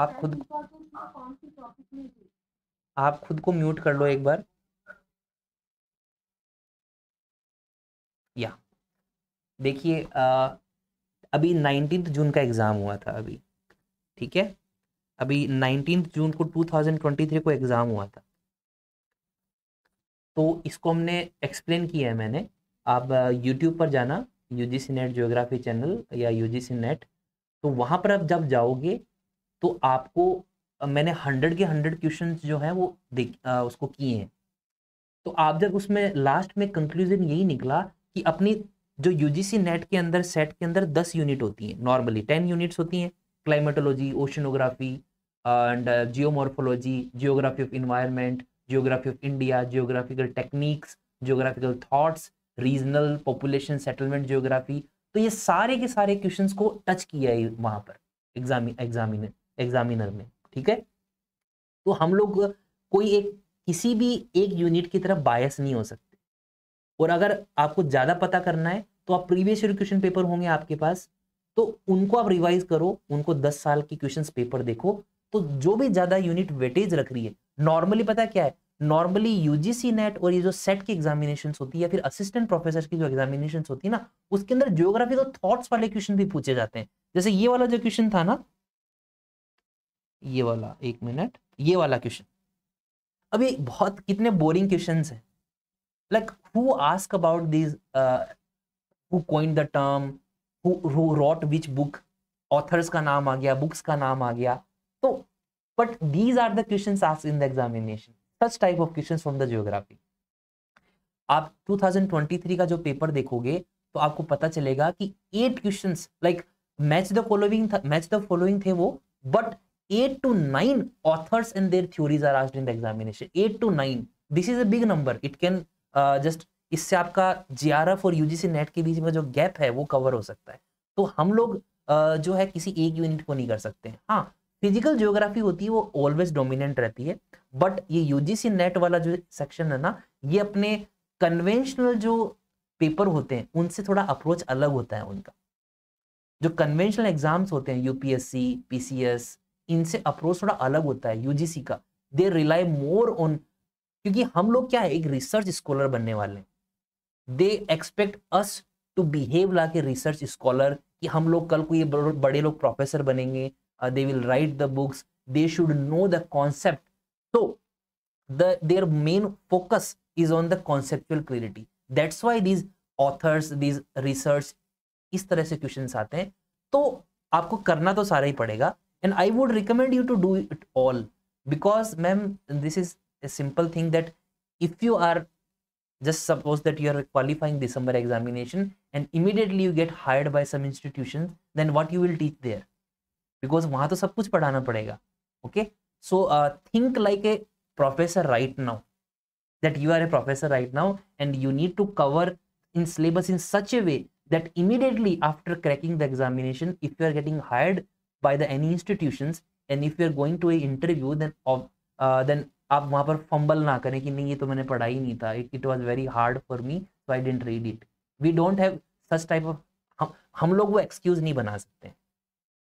आप खुद आप खुद को म्यूट कर लो एक बार या देखिए अभी नाइनटीन जून का एग्ज़ाम हुआ था अभी ठीक है अभी नाइनटीन जून को टू थाउजेंड ट्वेंटी थ्री को एग्ज़ाम हुआ था तो इसको हमने एक्सप्लेन किया है मैंने आप यूट्यूब पर जाना U G C NET geography channel या यू जी सी नेट तो वहाँ पर आप जब जाओगे तो आपको मैंने हंड्रेड के हंड्रेड क्वेश्चन जो है वो देख आ, उसको किए हैं तो आप जब उसमें लास्ट में कंक्लूजन यही निकला कि अपनी जो यूजीसी नेट के अंदर सेट के अंदर दस यूनिट होती हैं नॉर्मली टेन यूनिट्स होती हैं climatology oceanography and geomorphology geography of environment geography of India geographical techniques geographical thoughts regional population settlement geography तो ये सारे के सारे क्वेश्चन को टच किया है वहाँ पर एग्जामी एग्जामिनर एग्जामिनर में ठीक है तो हम लोग कोई एक किसी भी एक यूनिट की तरफ बायस नहीं हो सकते और अगर आपको ज़्यादा पता करना है तो आप प्रीवियस ईयर क्वेश्चन पेपर होंगे आपके पास तो उनको आप रिवाइज करो उनको दस साल की क्वेश्चन पेपर देखो तो जो भी ज़्यादा यूनिट वेटेज रख रही है नॉर्मली पता क्या है नॉर्मली यूजीसी नेट और ये जो सेट की एग्जामिनेशन होती है या फिर असिस्टेंट प्रोफेसर की जो एग्जामिनेशन होती है ना उसके अंदर जियोग्राफी तो थॉट्स वाले क्वेश्चन भी पूछे जाते हैं जैसे ये वाला जो क्वेश्चन था ना ये वाला एक मिनट ये वाला क्वेश्चन अभी बहुत कितने बोरिंग क्वेश्चन है like who ask about this who the term who wrote which book authors का नाम आ गया बुक्स का नाम आ गया तो but these are the question ask in the examination first type of question from the geography आप 2023 का जो पेपर देखोगे तो आपको पता चलेगा कि eight questions like match the following match the following थे वो but 8 to 9 authors and their theories are asked in the examination 8 to 9 this is a big number it can uh, just इससे आपका आर एफ और UGC NET के बीच में जो gap है वो कवर हो सकता है तो हम लोग uh, जो है किसी एक यूनिट को नहीं कर सकते हैं हाँ फिजिकल ज्योग्राफी होती है वो ऑलवेज डोमिनेंट रहती है बट ये यूजीसी नेट वाला जो सेक्शन है ना ये अपने कन्वेंशनल जो पेपर होते हैं उनसे थोड़ा अप्रोच अलग होता है उनका जो कन्वेंशनल एग्जाम्स होते हैं यूपीएससी पीसीएस इनसे अप्रोच थोड़ा अलग होता है यूजीसी का दे रिलाई मोर ऑन क्योंकि हम लोग क्या है एक रिसर्च स्कॉलर बनने वाले हैं they expect us to behave like research scholar कि हम लोग कल को ये बड़े लोग प्रोफेसर बनेंगे they will write the books they should know the concept तो the their main focus is on the conceptual clarity that's why these authors these research इस तरह से क्वेश्चन आते हैं तो आपको करना तो सारा ही पड़ेगा and i would recommend you to do it all because ma'am this is a simple thing that if you are just suppose that you are qualifying december examination and immediately you get hired by some institutions then what you will teach there because वहां तो सब कुछ पढ़ाना पड़ेगा okay so uh, think like a professor right now that you are a professor right now and you need to cover in syllabus in such a way that immediately after cracking the examination if you are getting hired by the any institution and if you are going to a interview then then आप वहाँ पर fumble ना करें कि नहीं ये तो मैंने पढ़ा ही नहीं था it was very hard for me so I didn't read it we don't have such type of हम हम लोग वो एक्सक्यूज नहीं बना सकते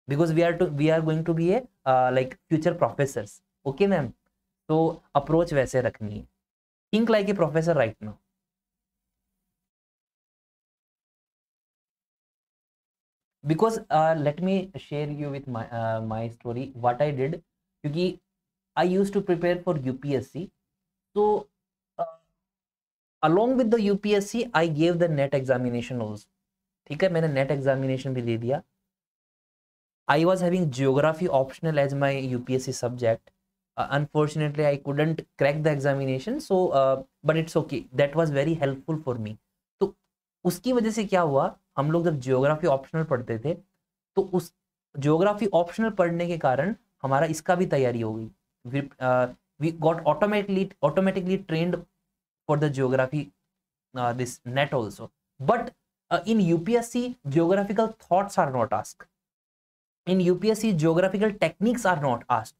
because we are to we are going to be a like future professor okay ma'am तो approach वैसे रखनी है think like a professor right now because let me share you with my story what I did क्योंकि I use to prepare for U P S C तो along with the U P S C I gave the NET examination also ठीक है मैंने NET examination भी दे दिया I was having geography optional as my U P S C subject unfortunately I couldn't crack the examination so but it's okay that was very helpful for me तो उसकी वजह से क्या हुआ हम लोग जब जियोग्राफी ऑप्शनल पढ़ते थे तो उस जियोग्राफी ऑप्शनल पढ़ने के कारण हमारा इसका भी तैयारी हो गई we got automatically automatically trained for the geography this NET also but in UPSC geographical thoughts are not ask in UPSC geographical techniques are not ask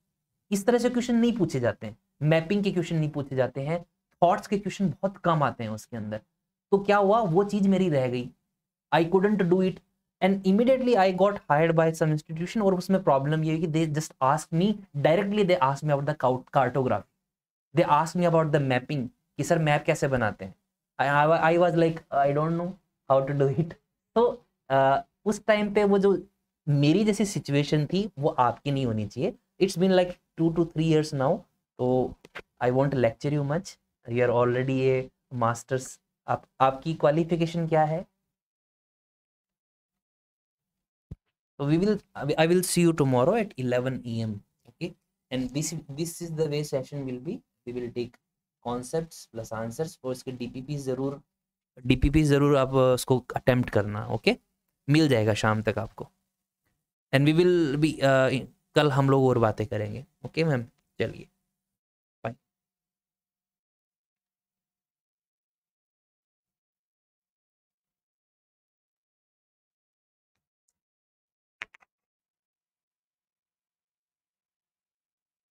इस तरह से क्वेश्चन नहीं पूछे जाते हैं मैपिंग के क्वेश्चन नहीं पूछे जाते हैं थॉट्स के क्वेश्चन बहुत कम आते हैं उसके अंदर तो क्या हुआ वो चीज मेरी रह गई I couldn't do it and immediately I got hired by some institution और उसमें प्रॉब्लम ये कि they just ask me directly they ask me about the cartography they ask me about the mapping कि सर मैप कैसे बनाते हैं I was like I don't know how to do it तो उस टाइम पे वो जो मेरी जैसी सिचुएशन थी वो आपकी नहीं होनी चाहिए it's been like two two three years now तो I won't lecture you much you are already a masters आप आपकी क्वालिफिकेशन क्या है so we will i will see you tomorrow at 11 am okay and this this is the way session will be we will take concept plus answers और इसके DPP जरूर DPP जरूर आप उसको uh, अटेम्प्ट करना okay okay? मिल जाएगा शाम तक आपको एंड वी विल बी कल हम लोग और बातें करेंगे ओके मैम चलिए